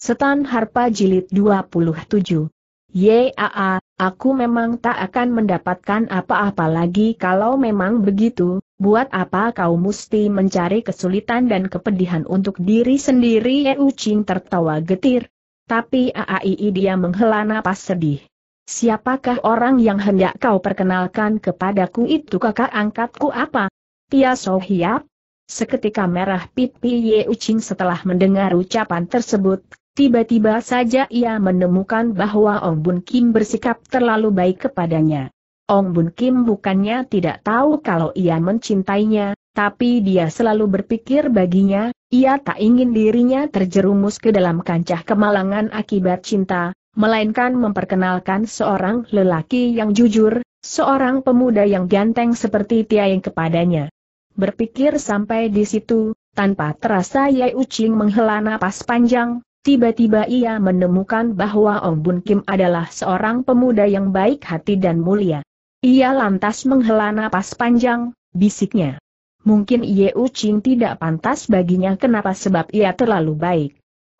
Setan Harpa Jilid 27. Yaa, aku memang tak akan mendapatkan apa-apa lagi kalau memang begitu, buat apa kau mesti mencari kesulitan dan kepedihan untuk diri sendiri Yeu Ucing tertawa getir. Tapi Aai dia menghela napas sedih. Siapakah orang yang hendak kau perkenalkan kepadaku itu kakak angkatku apa? Tia Sohiap? Seketika merah pipi Ye Ucing setelah mendengar ucapan tersebut, Tiba-tiba saja ia menemukan bahwa Ong Bun Kim bersikap terlalu baik kepadanya. Ong Bun Kim bukannya tidak tahu kalau ia mencintainya, tapi dia selalu berpikir baginya, ia tak ingin dirinya terjerumus ke dalam kancah kemalangan akibat cinta, melainkan memperkenalkan seorang lelaki yang jujur, seorang pemuda yang ganteng seperti Tia yang kepadanya. Berpikir sampai di situ, tanpa terasa Yai Ucing menghela napas panjang, Tiba-tiba ia menemukan bahwa Ong Bun Kim adalah seorang pemuda yang baik hati dan mulia. Ia lantas menghela napas panjang, bisiknya. Mungkin Ye Ching tidak pantas baginya kenapa sebab ia terlalu baik.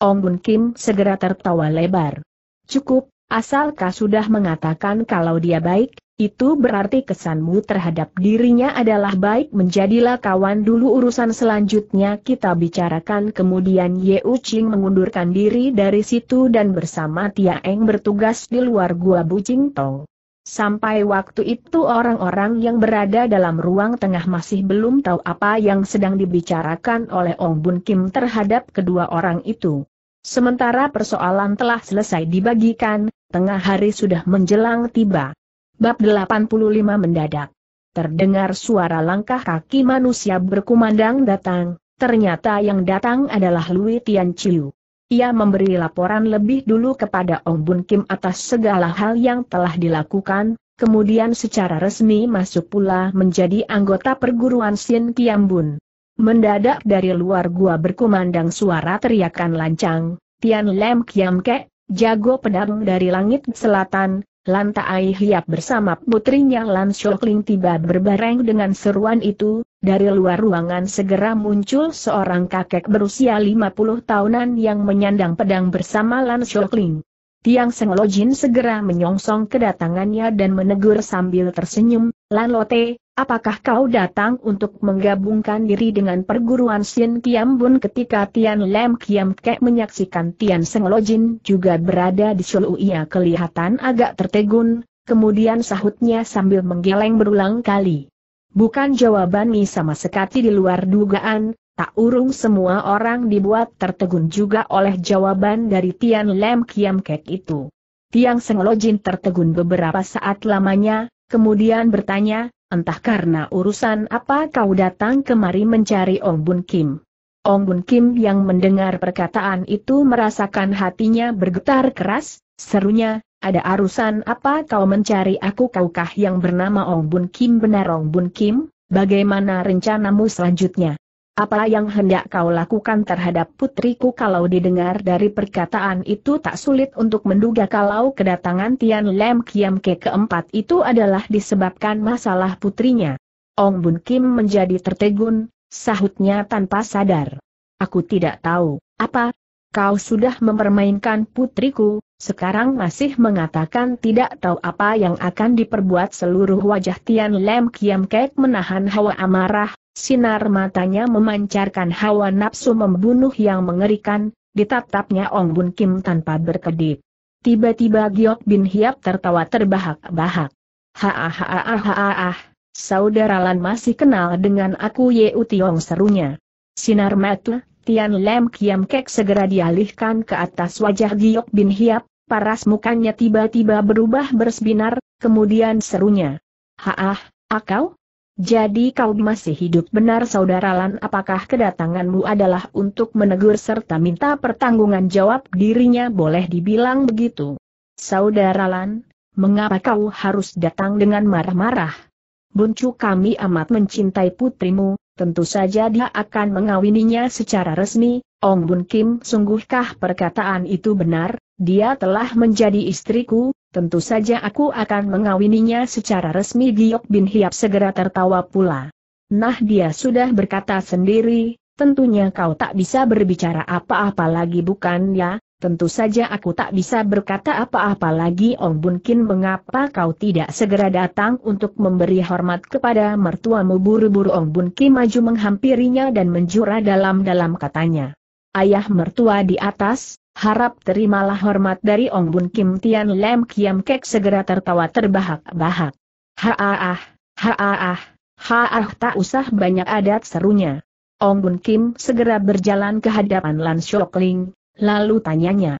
Ong Bun Kim segera tertawa lebar. Cukup, asalkah sudah mengatakan kalau dia baik, itu berarti kesanmu terhadap dirinya adalah baik menjadilah kawan dulu urusan selanjutnya kita bicarakan kemudian Ye Ucing mengundurkan diri dari situ dan bersama Tia Eng bertugas di luar gua Bucing Tong. Sampai waktu itu orang-orang yang berada dalam ruang tengah masih belum tahu apa yang sedang dibicarakan oleh Ong Bun Kim terhadap kedua orang itu. Sementara persoalan telah selesai dibagikan, tengah hari sudah menjelang tiba. Bab 85 mendadak. Terdengar suara langkah kaki manusia berkumandang datang, ternyata yang datang adalah Lui Tian Chiu. Ia memberi laporan lebih dulu kepada Ong Bun Kim atas segala hal yang telah dilakukan, kemudian secara resmi masuk pula menjadi anggota perguruan Sin Kiam Bun. Mendadak dari luar gua berkumandang suara teriakan lancang, Tian Lem Kiam Kek, jago pedang dari langit selatan, Lantai Hiap bersama putrinya Lan Shokling tiba berbareng dengan seruan itu, dari luar ruangan segera muncul seorang kakek berusia 50 tahunan yang menyandang pedang bersama Lan Shokling. Tiang Senglojin segera menyongsong kedatangannya dan menegur sambil tersenyum, Lan Lote, apakah kau datang untuk menggabungkan diri dengan perguruan Sin Kiam Bun ketika Tian Lem Kiam Kek menyaksikan Tian Senglojin juga berada di Sulu ia kelihatan agak tertegun, kemudian sahutnya sambil menggeleng berulang kali. Bukan jawaban Mi sama sekali di luar dugaan, Tak urung semua orang dibuat tertegun juga oleh jawaban dari Tian Lem Kiam Kek itu. Tiang Seng Lojin tertegun beberapa saat lamanya, kemudian bertanya, entah karena urusan apa kau datang kemari mencari Ong Bun Kim. Ong Bun Kim yang mendengar perkataan itu merasakan hatinya bergetar keras, serunya, ada arusan apa kau mencari aku kaukah yang bernama Ong Bun Kim benar Ong Bun Kim, bagaimana rencanamu selanjutnya? Apa yang hendak kau lakukan terhadap putriku kalau didengar dari perkataan itu tak sulit untuk menduga kalau kedatangan Tian Lem Kiam Ke keempat itu adalah disebabkan masalah putrinya. Ong Bun Kim menjadi tertegun, sahutnya tanpa sadar. Aku tidak tahu, apa? Kau sudah mempermainkan putriku, sekarang masih mengatakan tidak tahu apa yang akan diperbuat seluruh wajah Tian Lem Kiam Kek menahan hawa amarah, Sinar matanya memancarkan hawa nafsu membunuh yang mengerikan, ditatapnya Ong Bun Kim tanpa berkedip. Tiba-tiba Giok Bin Hiap tertawa terbahak-bahak. Haahaahaahaah, saudara Lan masih kenal dengan aku Ye Utiong serunya. Sinar mata, Tian Lem Kiam Kek segera dialihkan ke atas wajah Giok Bin Hiap, paras mukanya tiba-tiba berubah bersinar. kemudian serunya. Haah, akau? Jadi kau masih hidup benar saudara Lan apakah kedatanganmu adalah untuk menegur serta minta pertanggungan jawab dirinya boleh dibilang begitu. Saudara Lan, mengapa kau harus datang dengan marah-marah? Buncu kami amat mencintai putrimu, tentu saja dia akan mengawininya secara resmi, Ong Bun Kim sungguhkah perkataan itu benar, dia telah menjadi istriku, tentu saja aku akan mengawininya secara resmi Giyok Bin Hiap segera tertawa pula. Nah dia sudah berkata sendiri, tentunya kau tak bisa berbicara apa-apa lagi bukan ya, tentu saja aku tak bisa berkata apa-apa lagi Om Bun mengapa kau tidak segera datang untuk memberi hormat kepada mertuamu buru-buru Om Bun maju menghampirinya dan menjura dalam-dalam katanya. Ayah mertua di atas, harap terimalah hormat dari Ong Bun Kim Tian Lem Kiam Kek segera tertawa terbahak-bahak. Haah, ah haah, ah haaah tak usah banyak adat serunya. Ong Bun Kim segera berjalan ke hadapan Lan Siokling, lalu tanyanya.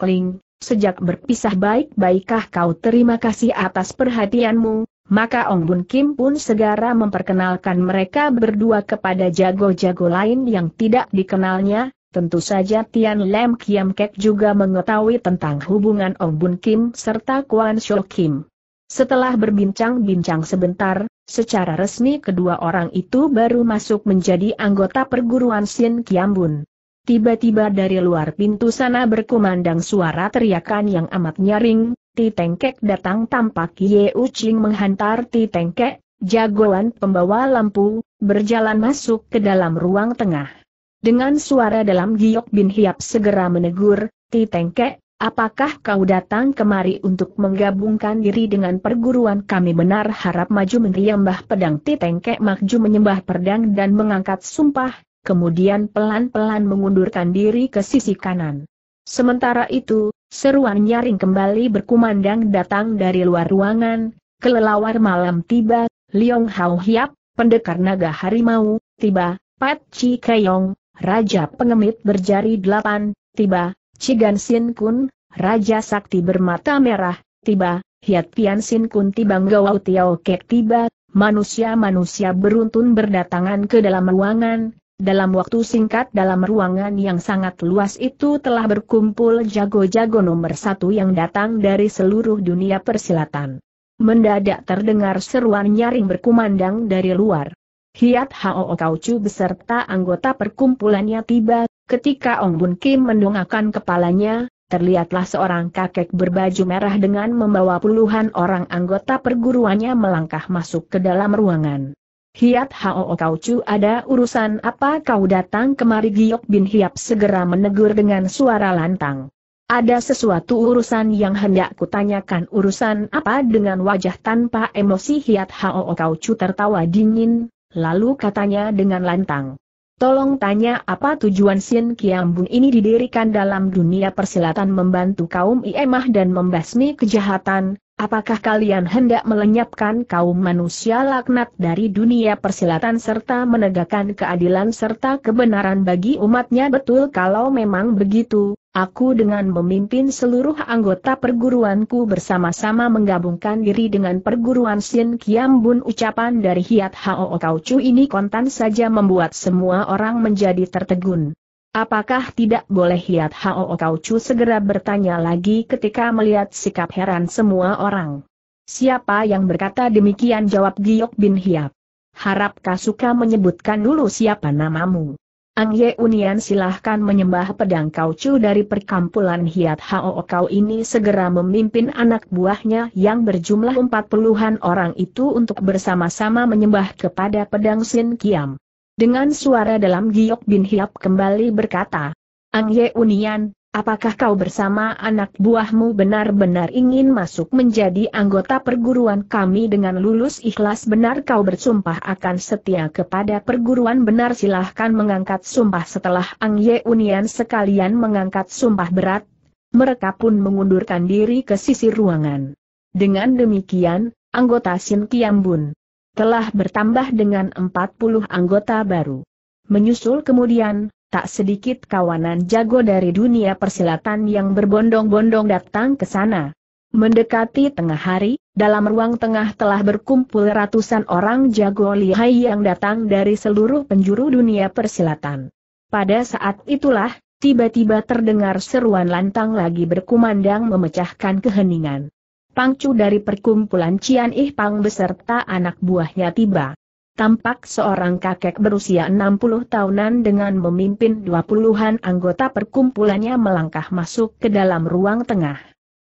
Ling, sejak berpisah baik-baikkah kau terima kasih atas perhatianmu, maka Ong Bun Kim pun segera memperkenalkan mereka berdua kepada jago-jago lain yang tidak dikenalnya, Tentu saja Tian Lam Kiam Kek juga mengetahui tentang hubungan Ong Bun Kim serta Kwan Shou Kim. Setelah berbincang-bincang sebentar, secara resmi kedua orang itu baru masuk menjadi anggota perguruan Sin Kiam Bun. Tiba-tiba dari luar pintu sana berkumandang suara teriakan yang amat nyaring, Ti Kek datang tampak Ye Ucing menghantar Ti Kek, jagoan pembawa lampu, berjalan masuk ke dalam ruang tengah. Dengan suara dalam giok bin Hiap segera menegur, Ti Tengke, apakah kau datang kemari untuk menggabungkan diri dengan perguruan kami benar harap maju meriambah pedang Ti Tengke maju menyembah pedang dan mengangkat sumpah, kemudian pelan-pelan mengundurkan diri ke sisi kanan. Sementara itu, seruan nyaring kembali berkumandang datang dari luar ruangan, kelelawar malam tiba, Liong Hao Hiap, pendekar naga harimau, tiba, Pat Chi Keyong, Raja Pengemit berjari delapan, tiba, Cigan Sin Kun, Raja Sakti bermata merah, tiba, Hiat Pian Sin Kun tiba Ngawau Tiao Kek tiba, manusia-manusia beruntun berdatangan ke dalam ruangan, dalam waktu singkat dalam ruangan yang sangat luas itu telah berkumpul jago-jago nomor satu yang datang dari seluruh dunia persilatan. Mendadak terdengar seruan nyaring berkumandang dari luar. Hiat Hao Chu beserta anggota perkumpulannya tiba, ketika Ong Bun Kim mendongakkan kepalanya, terlihatlah seorang kakek berbaju merah dengan membawa puluhan orang anggota perguruannya melangkah masuk ke dalam ruangan. Hiat Hao Chu ada urusan apa kau datang kemari Giok Bin Hiap segera menegur dengan suara lantang. Ada sesuatu urusan yang hendak kutanyakan urusan apa dengan wajah tanpa emosi Hiat Hao Chu tertawa dingin, Lalu katanya dengan lantang. Tolong tanya apa tujuan Sin Kiambun ini didirikan dalam dunia persilatan membantu kaum Iemah dan membasmi kejahatan, Apakah kalian hendak melenyapkan kaum manusia laknat dari dunia persilatan serta menegakkan keadilan serta kebenaran bagi umatnya betul kalau memang begitu, aku dengan memimpin seluruh anggota perguruanku bersama-sama menggabungkan diri dengan perguruan Sin Kiam ucapan dari Hiat Hao Kau Chu ini kontan saja membuat semua orang menjadi tertegun. Apakah tidak boleh lihat Hao Chu segera bertanya lagi ketika melihat sikap heran semua orang? Siapa yang berkata demikian jawab Giok Bin Hiap. Harap suka menyebutkan dulu siapa namamu. Ang Ye Unian silahkan menyembah pedang kaucu dari perkampulan Hiat Hao Kau ini segera memimpin anak buahnya yang berjumlah empat puluhan orang itu untuk bersama-sama menyembah kepada pedang Sin Kiam. Dengan suara dalam Giok Bin Hiap kembali berkata, Ang Ye Unian, apakah kau bersama anak buahmu benar-benar ingin masuk menjadi anggota perguruan kami dengan lulus ikhlas benar kau bersumpah akan setia kepada perguruan benar silahkan mengangkat sumpah setelah Ang Ye Unian sekalian mengangkat sumpah berat, mereka pun mengundurkan diri ke sisi ruangan. Dengan demikian, anggota Sin Kiambun telah bertambah dengan 40 anggota baru. Menyusul kemudian, tak sedikit kawanan jago dari dunia persilatan yang berbondong-bondong datang ke sana. Mendekati tengah hari, dalam ruang tengah telah berkumpul ratusan orang jago lihai yang datang dari seluruh penjuru dunia persilatan. Pada saat itulah, tiba-tiba terdengar seruan lantang lagi berkumandang memecahkan keheningan. Pangcu dari perkumpulan Cian Ih Pang beserta anak buahnya tiba. Tampak seorang kakek berusia 60 tahunan dengan memimpin 20-an anggota perkumpulannya melangkah masuk ke dalam ruang tengah.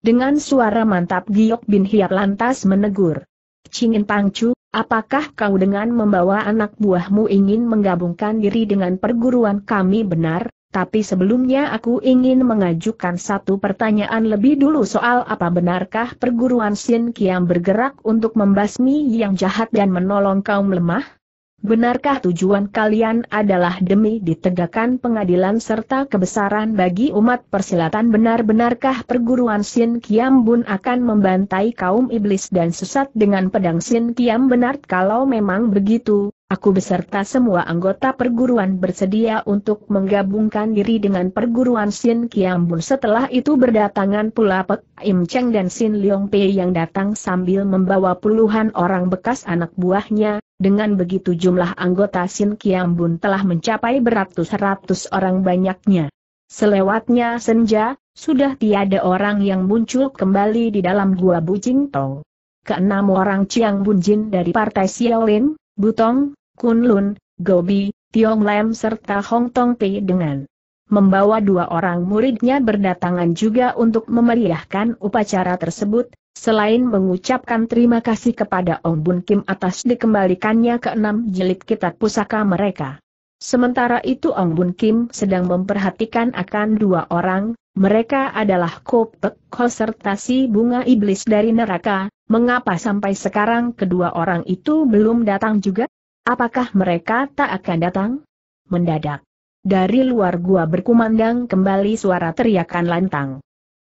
Dengan suara mantap Giok Bin Hiap lantas menegur. Cingin Pangcu, apakah kau dengan membawa anak buahmu ingin menggabungkan diri dengan perguruan kami benar? Tapi sebelumnya aku ingin mengajukan satu pertanyaan lebih dulu soal apa benarkah perguruan Sin Kiam bergerak untuk membasmi yang jahat dan menolong kaum lemah? Benarkah tujuan kalian adalah demi ditegakkan pengadilan serta kebesaran bagi umat persilatan benar-benarkah perguruan Sin Kiam Bun akan membantai kaum iblis dan sesat dengan pedang Sin Kiam benar kalau memang begitu, aku beserta semua anggota perguruan bersedia untuk menggabungkan diri dengan perguruan Sin Kiam Bun setelah itu berdatangan pula Pek Im Cheng dan Sin Leong Pei yang datang sambil membawa puluhan orang bekas anak buahnya, dengan begitu jumlah anggota Sin Kiam Bun telah mencapai beratus-ratus orang banyaknya. Selewatnya senja, sudah tiada orang yang muncul kembali di dalam gua Bucing Tong. Keenam orang Chiang Jin dari partai Xiaolin, Butong, Kunlun, Gobi, Tiong Lam serta Hong Tong Pei dengan membawa dua orang muridnya berdatangan juga untuk memeriahkan upacara tersebut, Selain mengucapkan terima kasih kepada Ong Bun Kim atas dikembalikannya ke enam jilid kitab pusaka mereka. Sementara itu Ong Bun Kim sedang memperhatikan akan dua orang, mereka adalah Ko Konsertasi bunga iblis dari neraka, mengapa sampai sekarang kedua orang itu belum datang juga? Apakah mereka tak akan datang? Mendadak. Dari luar gua berkumandang kembali suara teriakan lantang.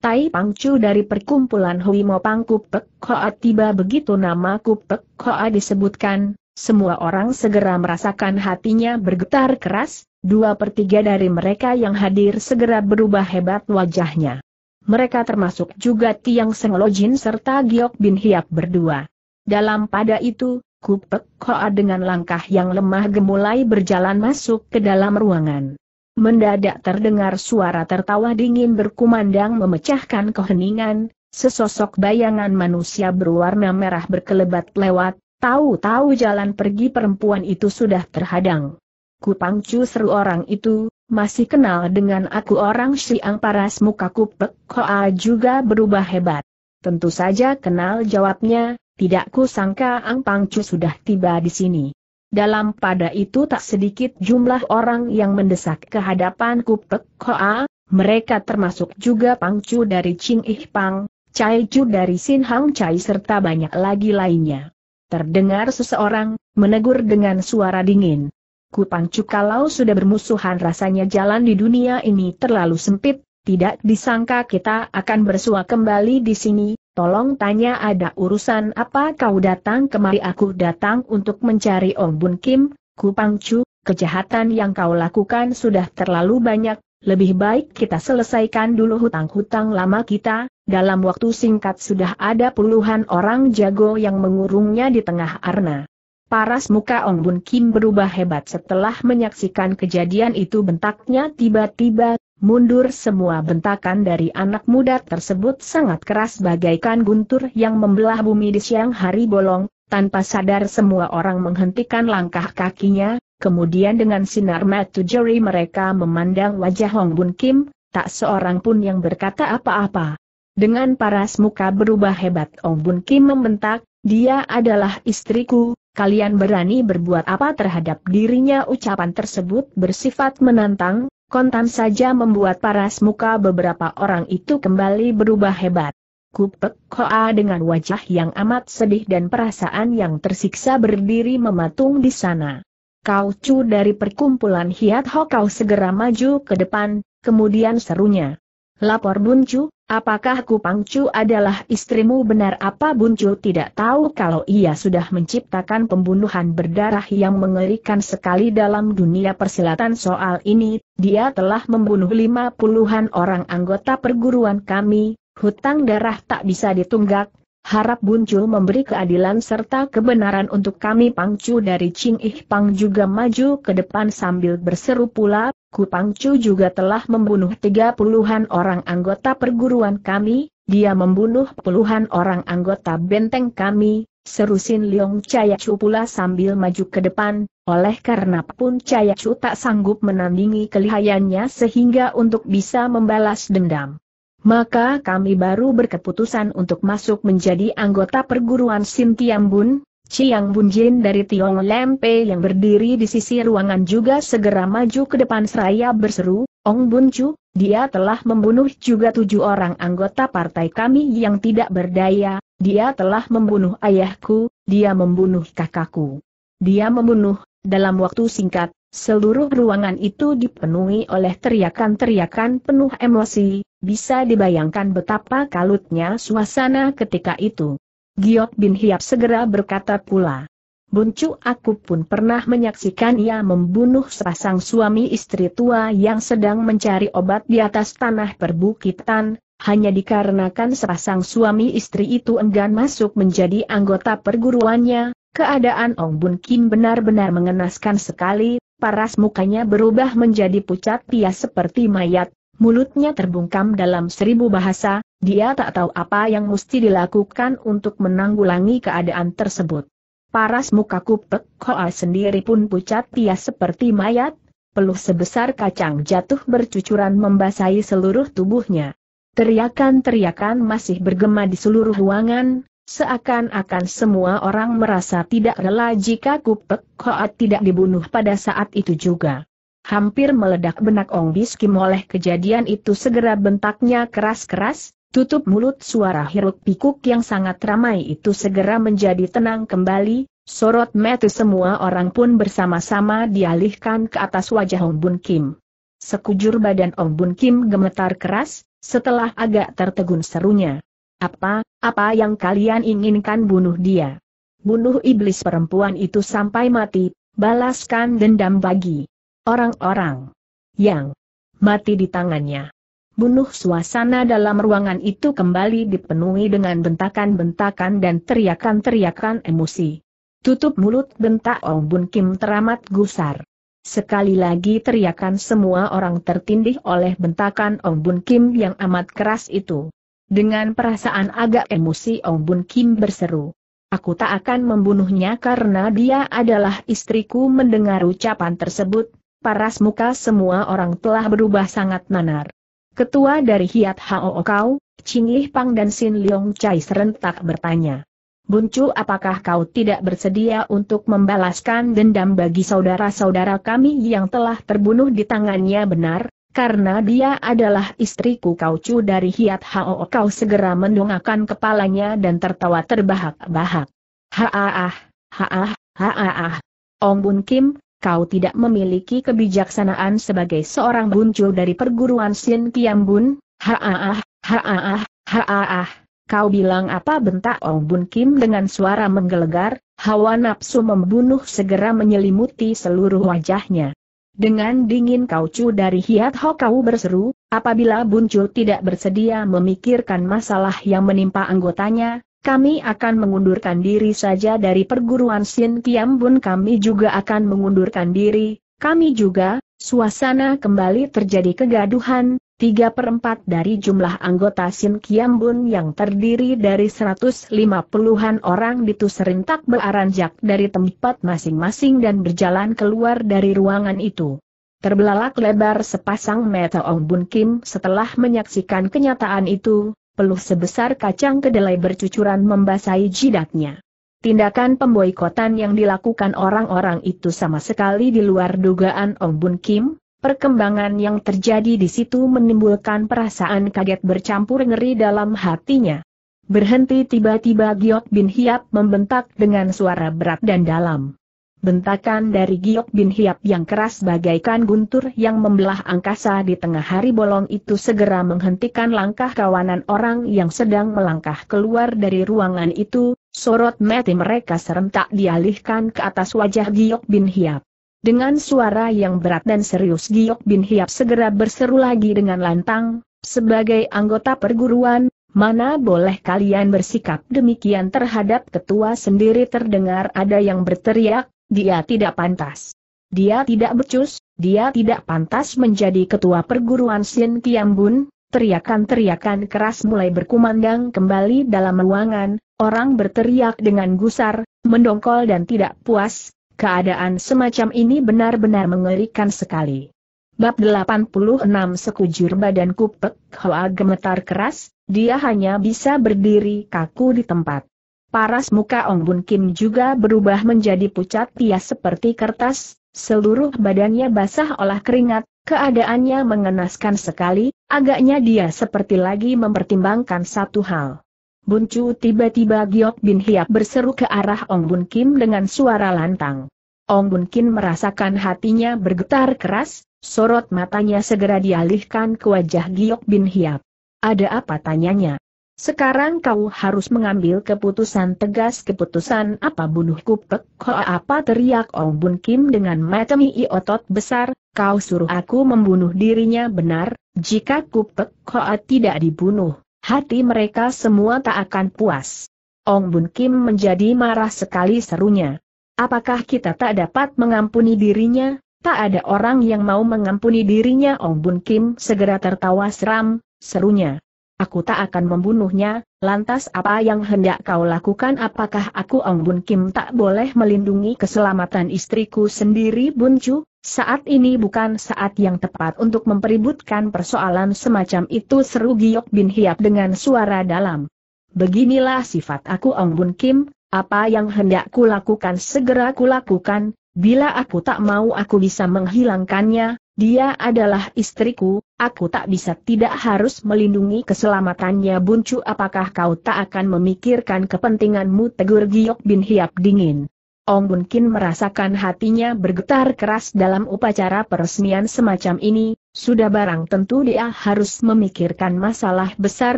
Tai Pangcu dari perkumpulan Huimo Pangkupek Hoa tiba begitu nama Kupek Hoa disebutkan, semua orang segera merasakan hatinya bergetar keras, dua per tiga dari mereka yang hadir segera berubah hebat wajahnya. Mereka termasuk juga Tiang Seng Senglojin serta Giok Bin Hiap berdua. Dalam pada itu, Kupek Hoa dengan langkah yang lemah gemulai berjalan masuk ke dalam ruangan. Mendadak terdengar suara tertawa dingin berkumandang memecahkan keheningan, sesosok bayangan manusia berwarna merah berkelebat lewat, tahu-tahu jalan pergi perempuan itu sudah terhadang. Kupangcu seru orang itu, masih kenal dengan aku orang siang Paras muka kupek Koa juga berubah hebat. Tentu saja kenal jawabnya, tidak kusangka Ang Pangcu sudah tiba di sini. Dalam pada itu tak sedikit jumlah orang yang mendesak ke hadapan Kupek Hoa, mereka termasuk juga Pangcu dari Ching Ih Pang, Chai Chu dari Sin Hang Chai serta banyak lagi lainnya. Terdengar seseorang, menegur dengan suara dingin. Kupangcu kalau sudah bermusuhan rasanya jalan di dunia ini terlalu sempit, tidak disangka kita akan bersua kembali di sini, Tolong tanya ada urusan apa kau datang kemari aku datang untuk mencari Ong Bun Kim, Kupangcu, kejahatan yang kau lakukan sudah terlalu banyak, lebih baik kita selesaikan dulu hutang-hutang lama kita, dalam waktu singkat sudah ada puluhan orang jago yang mengurungnya di tengah arna. Paras muka Ong Bun Kim berubah hebat setelah menyaksikan kejadian itu bentaknya tiba-tiba Mundur semua bentakan dari anak muda tersebut sangat keras bagaikan guntur yang membelah bumi di siang hari bolong, tanpa sadar semua orang menghentikan langkah kakinya, kemudian dengan sinar mata jari mereka memandang wajah Hong Bun Kim, tak seorang pun yang berkata apa-apa. Dengan paras muka berubah hebat Hong Bun Kim membentak, dia adalah istriku, kalian berani berbuat apa terhadap dirinya ucapan tersebut bersifat menantang, kontan saja membuat paras muka beberapa orang itu kembali berubah hebat. Kupek KoA dengan wajah yang amat sedih dan perasaan yang tersiksa berdiri mematung di sana. Kau cu dari perkumpulan Hiat Ho segera maju ke depan, kemudian serunya. Lapor Bun Chu, Apakah Kupangcu adalah istrimu benar apa Buncu tidak tahu kalau ia sudah menciptakan pembunuhan berdarah yang mengerikan sekali dalam dunia persilatan soal ini, dia telah membunuh lima puluhan orang anggota perguruan kami, hutang darah tak bisa ditunggak, Harap Buncul memberi keadilan serta kebenaran untuk kami Pangcu dari Ching Ih Pang juga maju ke depan sambil berseru pula, Ku Pangcu juga telah membunuh tiga puluhan orang anggota perguruan kami, dia membunuh puluhan orang anggota benteng kami, seru Sin Leong Chu pula sambil maju ke depan, oleh karena pun Chu tak sanggup menandingi kelihayannya sehingga untuk bisa membalas dendam. Maka kami baru berkeputusan untuk masuk menjadi anggota perguruan Sim Tiang Bun, Chiang Bun Jin dari Tiong Lempe yang berdiri di sisi ruangan juga segera maju ke depan seraya berseru, Ong Bun Chu, dia telah membunuh juga tujuh orang anggota partai kami yang tidak berdaya, dia telah membunuh ayahku, dia membunuh kakakku. Dia membunuh, dalam waktu singkat, Seluruh ruangan itu dipenuhi oleh teriakan-teriakan penuh emosi, bisa dibayangkan betapa kalutnya suasana ketika itu. Giok Bin Hiap segera berkata pula. Buncu aku pun pernah menyaksikan ia membunuh sepasang suami istri tua yang sedang mencari obat di atas tanah perbukitan, hanya dikarenakan sepasang suami istri itu enggan masuk menjadi anggota perguruannya, keadaan Ong Bun Kim benar-benar mengenaskan sekali, paras mukanya berubah menjadi pucat pias seperti mayat, mulutnya terbungkam dalam seribu bahasa, dia tak tahu apa yang mesti dilakukan untuk menanggulangi keadaan tersebut. Paras muka kupek koa sendiri pun pucat pias seperti mayat, peluh sebesar kacang jatuh bercucuran membasahi seluruh tubuhnya. Teriakan-teriakan masih bergema di seluruh ruangan, Seakan-akan semua orang merasa tidak rela jika Kupek Koat tidak dibunuh pada saat itu juga. Hampir meledak benak Ong Biskim oleh kejadian itu segera bentaknya keras-keras, tutup mulut suara hiruk pikuk yang sangat ramai itu segera menjadi tenang kembali, sorot mata semua orang pun bersama-sama dialihkan ke atas wajah Ong Bun Kim. Sekujur badan Ong Bun Kim gemetar keras, setelah agak tertegun serunya. Apa, apa yang kalian inginkan bunuh dia? Bunuh iblis perempuan itu sampai mati, balaskan dendam bagi orang-orang yang mati di tangannya. Bunuh suasana dalam ruangan itu kembali dipenuhi dengan bentakan-bentakan dan teriakan-teriakan emosi. Tutup mulut bentak Ong Bun Kim teramat gusar. Sekali lagi teriakan semua orang tertindih oleh bentakan Ong Bun Kim yang amat keras itu. Dengan perasaan agak emosi Ong Bun Kim berseru. Aku tak akan membunuhnya karena dia adalah istriku mendengar ucapan tersebut, paras muka semua orang telah berubah sangat nanar. Ketua dari Hiat Hao Kau, Ching Lih Pang dan Sin Leong Chai serentak bertanya. Buncu apakah kau tidak bersedia untuk membalaskan dendam bagi saudara-saudara kami yang telah terbunuh di tangannya benar? Karena dia adalah istriku Kau cu dari Hiat Hao Kau segera mendongakkan kepalanya dan tertawa terbahak-bahak. Haaah, haaah, haaah. Ong Bun Kim, kau tidak memiliki kebijaksanaan sebagai seorang buncul dari perguruan Sin Kiam Bun, haaah, haaah, haaah. Kau bilang apa bentak Ong Bun Kim dengan suara menggelegar, hawa nafsu membunuh segera menyelimuti seluruh wajahnya. Dengan dingin kau cu dari Hiat kau berseru, apabila Buncul tidak bersedia memikirkan masalah yang menimpa anggotanya, kami akan mengundurkan diri saja dari perguruan Sin Kiam Bun kami juga akan mengundurkan diri, kami juga, suasana kembali terjadi kegaduhan, tiga perempat dari jumlah anggota Sin Kiam Bun yang terdiri dari 150-an orang itu serentak beranjak dari tempat masing-masing dan berjalan keluar dari ruangan itu. Terbelalak lebar sepasang mata Ong Bun Kim setelah menyaksikan kenyataan itu, peluh sebesar kacang kedelai bercucuran membasahi jidatnya. Tindakan pemboikotan yang dilakukan orang-orang itu sama sekali di luar dugaan Ong Bun Kim, Perkembangan yang terjadi di situ menimbulkan perasaan kaget bercampur ngeri dalam hatinya. Berhenti tiba-tiba Giok Bin Hiap membentak dengan suara berat dan dalam. Bentakan dari Giok Bin Hiap yang keras bagaikan guntur yang membelah angkasa di tengah hari bolong itu segera menghentikan langkah kawanan orang yang sedang melangkah keluar dari ruangan itu, sorot mata mereka serentak dialihkan ke atas wajah Giok Bin Hiap. Dengan suara yang berat dan serius Giok Bin Hiap segera berseru lagi dengan lantang, sebagai anggota perguruan, mana boleh kalian bersikap demikian terhadap ketua sendiri terdengar ada yang berteriak, dia tidak pantas. Dia tidak becus, dia tidak pantas menjadi ketua perguruan Sin Kiambun, teriakan-teriakan keras mulai berkumandang kembali dalam ruangan, orang berteriak dengan gusar, mendongkol dan tidak puas, Keadaan semacam ini benar-benar mengerikan sekali. Bab 86 Sekujur badan Kupek Hoa gemetar keras, dia hanya bisa berdiri kaku di tempat. Paras muka Ong Bun Kim juga berubah menjadi pucat pias seperti kertas, seluruh badannya basah olah keringat, keadaannya mengenaskan sekali, agaknya dia seperti lagi mempertimbangkan satu hal. Buncu tiba-tiba Giok Bin Hiap berseru ke arah Ong Bun Kim dengan suara lantang. Ong Bun Kim merasakan hatinya bergetar keras, sorot matanya segera dialihkan ke wajah Giok Bin Hiap. Ada apa tanyanya? Sekarang kau harus mengambil keputusan tegas keputusan apa bunuh kupek ko apa teriak Ong Bun Kim dengan mata mii otot besar, kau suruh aku membunuh dirinya benar, jika kupek ko tidak dibunuh hati mereka semua tak akan puas. Ong Bun Kim menjadi marah sekali serunya. Apakah kita tak dapat mengampuni dirinya? Tak ada orang yang mau mengampuni dirinya Ong Bun Kim segera tertawa seram, serunya aku tak akan membunuhnya, lantas apa yang hendak kau lakukan apakah aku Ong Bun Kim tak boleh melindungi keselamatan istriku sendiri Bun Chu? Saat ini bukan saat yang tepat untuk mempeributkan persoalan semacam itu seru Giok Bin Hiap dengan suara dalam. Beginilah sifat aku Ong Bun Kim, apa yang hendak lakukan segera kulakukan, bila aku tak mau aku bisa menghilangkannya, dia adalah istriku, Aku tak bisa tidak harus melindungi keselamatannya Buncu apakah kau tak akan memikirkan kepentinganmu tegur Giok Bin Hiap dingin. Ong Bun Kin merasakan hatinya bergetar keras dalam upacara peresmian semacam ini, sudah barang tentu dia harus memikirkan masalah besar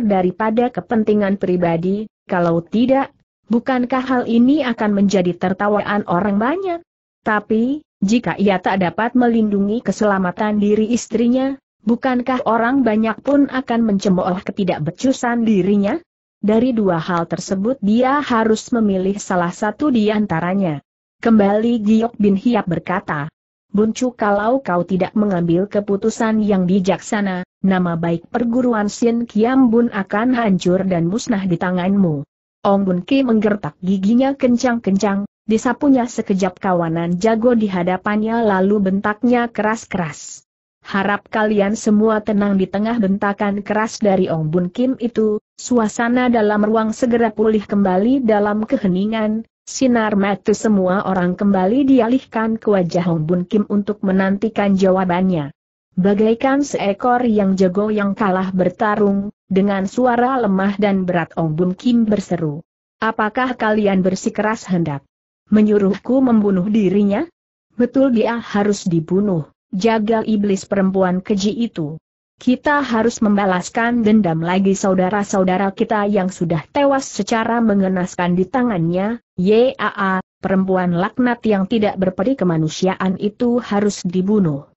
daripada kepentingan pribadi, kalau tidak, bukankah hal ini akan menjadi tertawaan orang banyak? Tapi, jika ia tak dapat melindungi keselamatan diri istrinya, Bukankah orang banyak pun akan mencemooh ketidakbecusan dirinya? Dari dua hal tersebut dia harus memilih salah satu di antaranya. Kembali Giok Bin Hiap berkata, Buncu kalau kau tidak mengambil keputusan yang bijaksana, nama baik perguruan Sin Kiam Bun akan hancur dan musnah di tanganmu. Ong Bun Ki menggertak giginya kencang-kencang, disapunya sekejap kawanan jago di hadapannya lalu bentaknya keras-keras. Harap kalian semua tenang di tengah bentakan keras dari Ong Bun Kim itu, suasana dalam ruang segera pulih kembali dalam keheningan, sinar mata semua orang kembali dialihkan ke wajah Ong Bun Kim untuk menantikan jawabannya. Bagaikan seekor yang jago yang kalah bertarung, dengan suara lemah dan berat Ong Bun Kim berseru. Apakah kalian bersikeras hendak menyuruhku membunuh dirinya? Betul dia harus dibunuh. Jaga iblis perempuan keji itu. Kita harus membalaskan dendam lagi saudara-saudara kita yang sudah tewas secara mengenaskan di tangannya, YAA, perempuan laknat yang tidak berperi kemanusiaan itu harus dibunuh.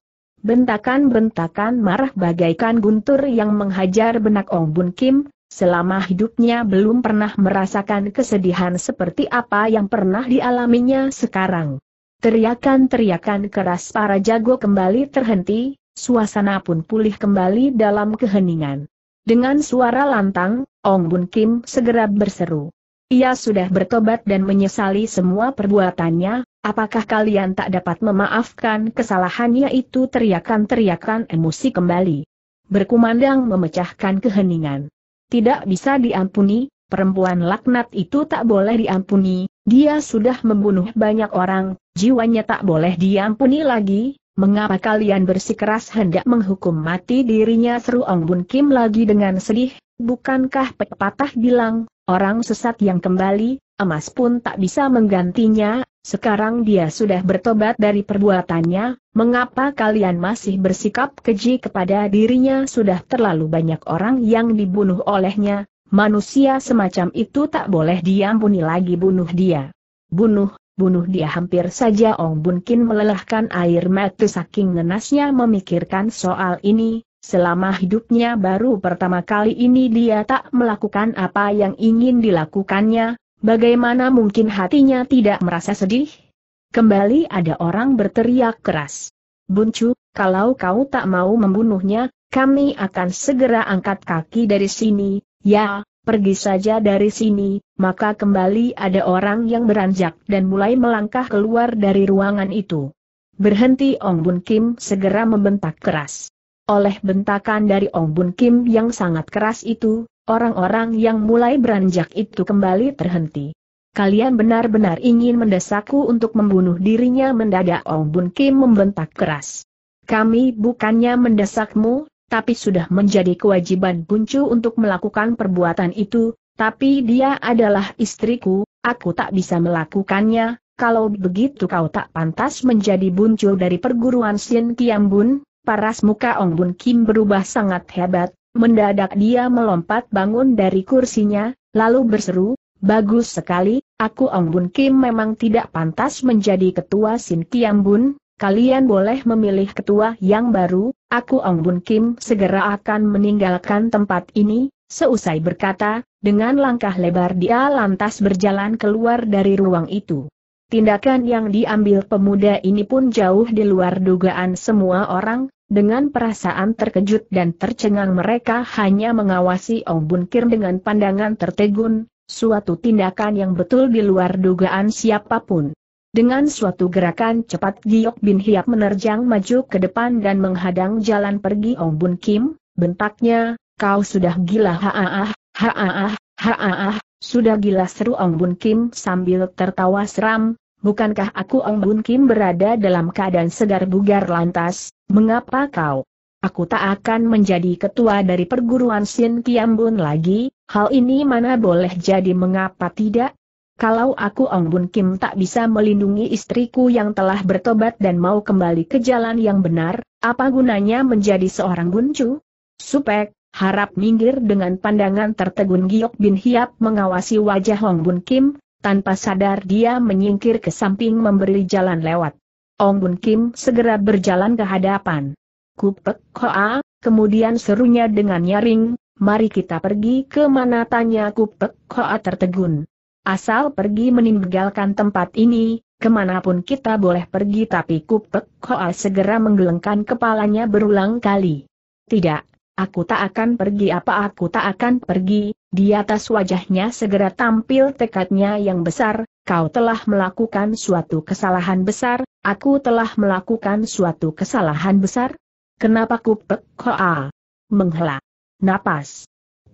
Bentakan-bentakan marah bagaikan guntur yang menghajar benak Ong Bun Kim, Selama hidupnya belum pernah merasakan kesedihan seperti apa yang pernah dialaminya sekarang. Teriakan-teriakan keras para jago kembali terhenti, suasana pun pulih kembali dalam keheningan. Dengan suara lantang, Ong Bun Kim segera berseru. Ia sudah bertobat dan menyesali semua perbuatannya, apakah kalian tak dapat memaafkan kesalahannya itu teriakan-teriakan emosi kembali. Berkumandang memecahkan keheningan. Tidak bisa diampuni, perempuan laknat itu tak boleh diampuni, dia sudah membunuh banyak orang, jiwanya tak boleh diampuni lagi, mengapa kalian bersikeras hendak menghukum mati dirinya seru Ong Bun Kim lagi dengan sedih, bukankah pepatah bilang, orang sesat yang kembali, emas pun tak bisa menggantinya, sekarang dia sudah bertobat dari perbuatannya, mengapa kalian masih bersikap keji kepada dirinya sudah terlalu banyak orang yang dibunuh olehnya, Manusia semacam itu tak boleh diampuni lagi bunuh dia. Bunuh, bunuh dia hampir saja Ong Bun melelahkan air mata saking ngenasnya memikirkan soal ini, selama hidupnya baru pertama kali ini dia tak melakukan apa yang ingin dilakukannya, bagaimana mungkin hatinya tidak merasa sedih? Kembali ada orang berteriak keras. Buncu, kalau kau tak mau membunuhnya, kami akan segera angkat kaki dari sini, Ya, pergi saja dari sini, maka kembali ada orang yang beranjak dan mulai melangkah keluar dari ruangan itu. Berhenti Ong Bun Kim segera membentak keras. Oleh bentakan dari Ong Bun Kim yang sangat keras itu, orang-orang yang mulai beranjak itu kembali terhenti. Kalian benar-benar ingin mendesakku untuk membunuh dirinya mendadak Ong Bun Kim membentak keras. Kami bukannya mendesakmu, tapi sudah menjadi kewajiban Buncu untuk melakukan perbuatan itu, tapi dia adalah istriku, aku tak bisa melakukannya, kalau begitu kau tak pantas menjadi Buncu dari perguruan Sien Kiambun, paras muka Ong Bun Kim berubah sangat hebat, mendadak dia melompat bangun dari kursinya, lalu berseru, Bagus sekali, aku Ong Bun Kim memang tidak pantas menjadi ketua Sin Kiambun, kalian boleh memilih ketua yang baru, aku Ong Bun Kim segera akan meninggalkan tempat ini, seusai berkata, dengan langkah lebar dia lantas berjalan keluar dari ruang itu. Tindakan yang diambil pemuda ini pun jauh di luar dugaan semua orang, dengan perasaan terkejut dan tercengang mereka hanya mengawasi Ong Bun Kim dengan pandangan tertegun, suatu tindakan yang betul di luar dugaan siapapun. Dengan suatu gerakan cepat Giok Bin Hiap menerjang maju ke depan dan menghadang jalan pergi Ong Bun Kim, bentaknya, kau sudah gila haaah, haaah, haaah, sudah gila seru Ong Bun Kim sambil tertawa seram, bukankah aku Ong Bun Kim berada dalam keadaan segar bugar lantas, mengapa kau? Aku tak akan menjadi ketua dari perguruan Sin Kiambun lagi, hal ini mana boleh jadi mengapa tidak? Kalau aku Ong Bun Kim tak bisa melindungi istriku yang telah bertobat dan mau kembali ke jalan yang benar, apa gunanya menjadi seorang buncu? Supek, harap minggir dengan pandangan tertegun Giok Bin Hiap mengawasi wajah Ong Bun Kim, tanpa sadar dia menyingkir ke samping memberi jalan lewat. Ong Bun Kim segera berjalan ke hadapan. Kupek koa, kemudian serunya dengan nyaring, mari kita pergi ke mana tanya Kupek koa tertegun. Asal pergi meninggalkan tempat ini, kemanapun kita boleh pergi tapi Kupek Hoa segera menggelengkan kepalanya berulang kali. Tidak, aku tak akan pergi apa aku tak akan pergi, di atas wajahnya segera tampil tekadnya yang besar, kau telah melakukan suatu kesalahan besar, aku telah melakukan suatu kesalahan besar. Kenapa Kupek Hoa? Menghela. Napas.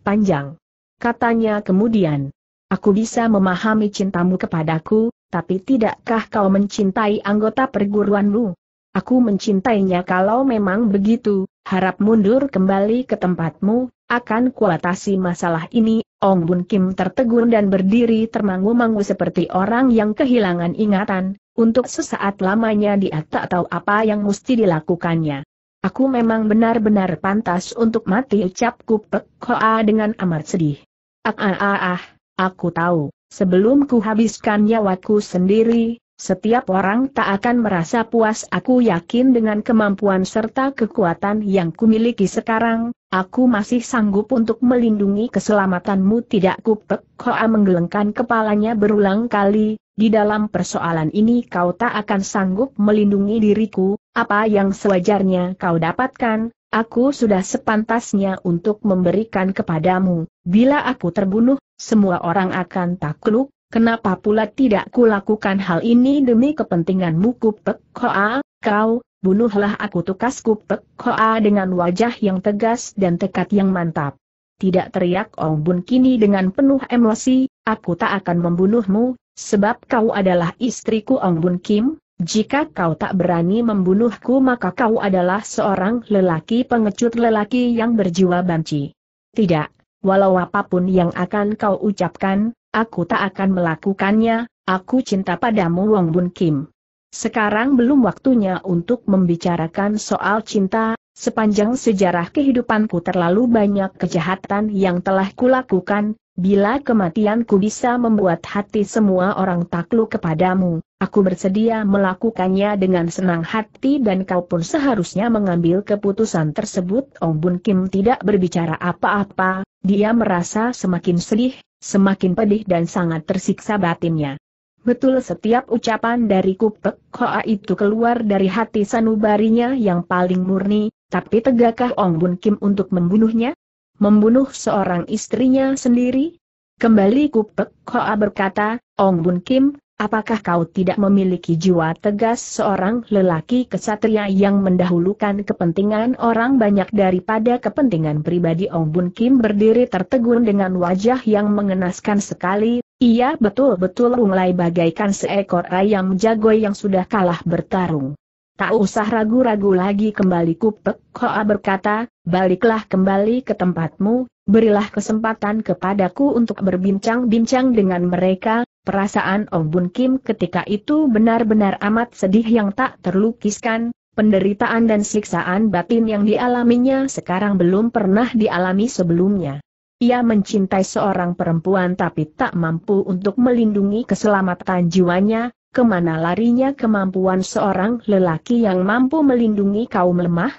Panjang. Katanya kemudian. Aku bisa memahami cintamu kepadaku, tapi tidakkah kau mencintai anggota perguruanmu? Aku mencintainya kalau memang begitu, harap mundur kembali ke tempatmu, akan kuatasi masalah ini, Ong Bun Kim tertegun dan berdiri termangu-mangu seperti orang yang kehilangan ingatan, untuk sesaat lamanya dia tak tahu apa yang mesti dilakukannya. Aku memang benar-benar pantas untuk mati Ucapku, Kupek dengan amat sedih. Ah ah ah ah. Aku tahu, sebelum ku habiskan nyawaku sendiri, setiap orang tak akan merasa puas aku yakin dengan kemampuan serta kekuatan yang kumiliki sekarang, aku masih sanggup untuk melindungi keselamatanmu tidak kupek. Koa menggelengkan kepalanya berulang kali, di dalam persoalan ini kau tak akan sanggup melindungi diriku, apa yang sewajarnya kau dapatkan, aku sudah sepantasnya untuk memberikan kepadamu, bila aku terbunuh, semua orang akan takluk, kenapa pula tidak kulakukan hal ini demi kepentinganmu Kupek Koa, kau, bunuhlah aku tukas Kupek Koa dengan wajah yang tegas dan tekad yang mantap. Tidak teriak Ong Bun kini dengan penuh emosi, aku tak akan membunuhmu, sebab kau adalah istriku Ong Bun Kim, jika kau tak berani membunuhku maka kau adalah seorang lelaki pengecut lelaki yang berjiwa banci. Tidak, walau apapun yang akan kau ucapkan, aku tak akan melakukannya, aku cinta padamu Wong Bun Kim. Sekarang belum waktunya untuk membicarakan soal cinta, Sepanjang sejarah kehidupanku terlalu banyak kejahatan yang telah kulakukan, bila kematianku bisa membuat hati semua orang takluk kepadamu, aku bersedia melakukannya dengan senang hati dan kau pun seharusnya mengambil keputusan tersebut. Ong Bun Kim tidak berbicara apa-apa, dia merasa semakin sedih, semakin pedih dan sangat tersiksa batinnya. Betul setiap ucapan dari Kupek Hoa itu keluar dari hati sanubarinya yang paling murni, tapi tegakkah Ong Bun Kim untuk membunuhnya? Membunuh seorang istrinya sendiri? Kembali Kupek Hoa berkata, Ong Bun Kim, apakah kau tidak memiliki jiwa tegas seorang lelaki kesatria yang mendahulukan kepentingan orang banyak daripada kepentingan pribadi Ong Bun Kim berdiri tertegun dengan wajah yang mengenaskan sekali, ia betul-betul mulai bagaikan seekor ayam jago yang sudah kalah bertarung. Tak usah ragu-ragu lagi kembali Kupek Koa berkata, baliklah kembali ke tempatmu, berilah kesempatan kepadaku untuk berbincang-bincang dengan mereka, perasaan Ong Bun Kim ketika itu benar-benar amat sedih yang tak terlukiskan, penderitaan dan siksaan batin yang dialaminya sekarang belum pernah dialami sebelumnya. Ia mencintai seorang perempuan tapi tak mampu untuk melindungi keselamatan jiwanya, kemana larinya kemampuan seorang lelaki yang mampu melindungi kaum lemah?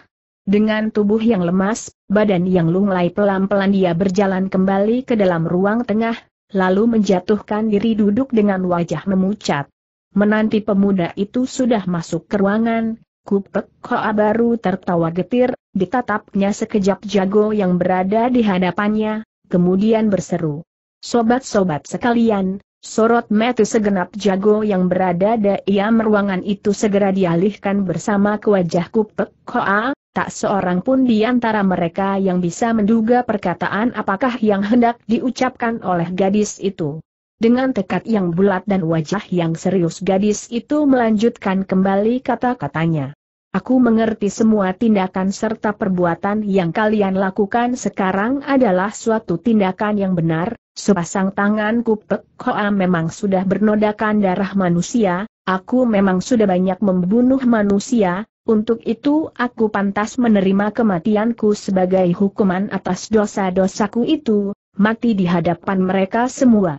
Dengan tubuh yang lemas, badan yang lunglai pelan-pelan dia berjalan kembali ke dalam ruang tengah, lalu menjatuhkan diri duduk dengan wajah memucat. Menanti pemuda itu sudah masuk ke ruangan, Kupek Koa baru tertawa getir, ditatapnya sekejap jago yang berada di hadapannya, kemudian berseru. Sobat-sobat sekalian, Sorot mata segenap jago yang berada di ia ruangan itu segera dialihkan bersama ke wajah Kupek Koa, tak seorang pun di antara mereka yang bisa menduga perkataan apakah yang hendak diucapkan oleh gadis itu. Dengan tekad yang bulat dan wajah yang serius gadis itu melanjutkan kembali kata-katanya. Aku mengerti semua tindakan serta perbuatan yang kalian lakukan sekarang adalah suatu tindakan yang benar, sepasang tanganku, kupek memang sudah bernodakan darah manusia, aku memang sudah banyak membunuh manusia, untuk itu aku pantas menerima kematianku sebagai hukuman atas dosa-dosaku itu, mati di hadapan mereka semua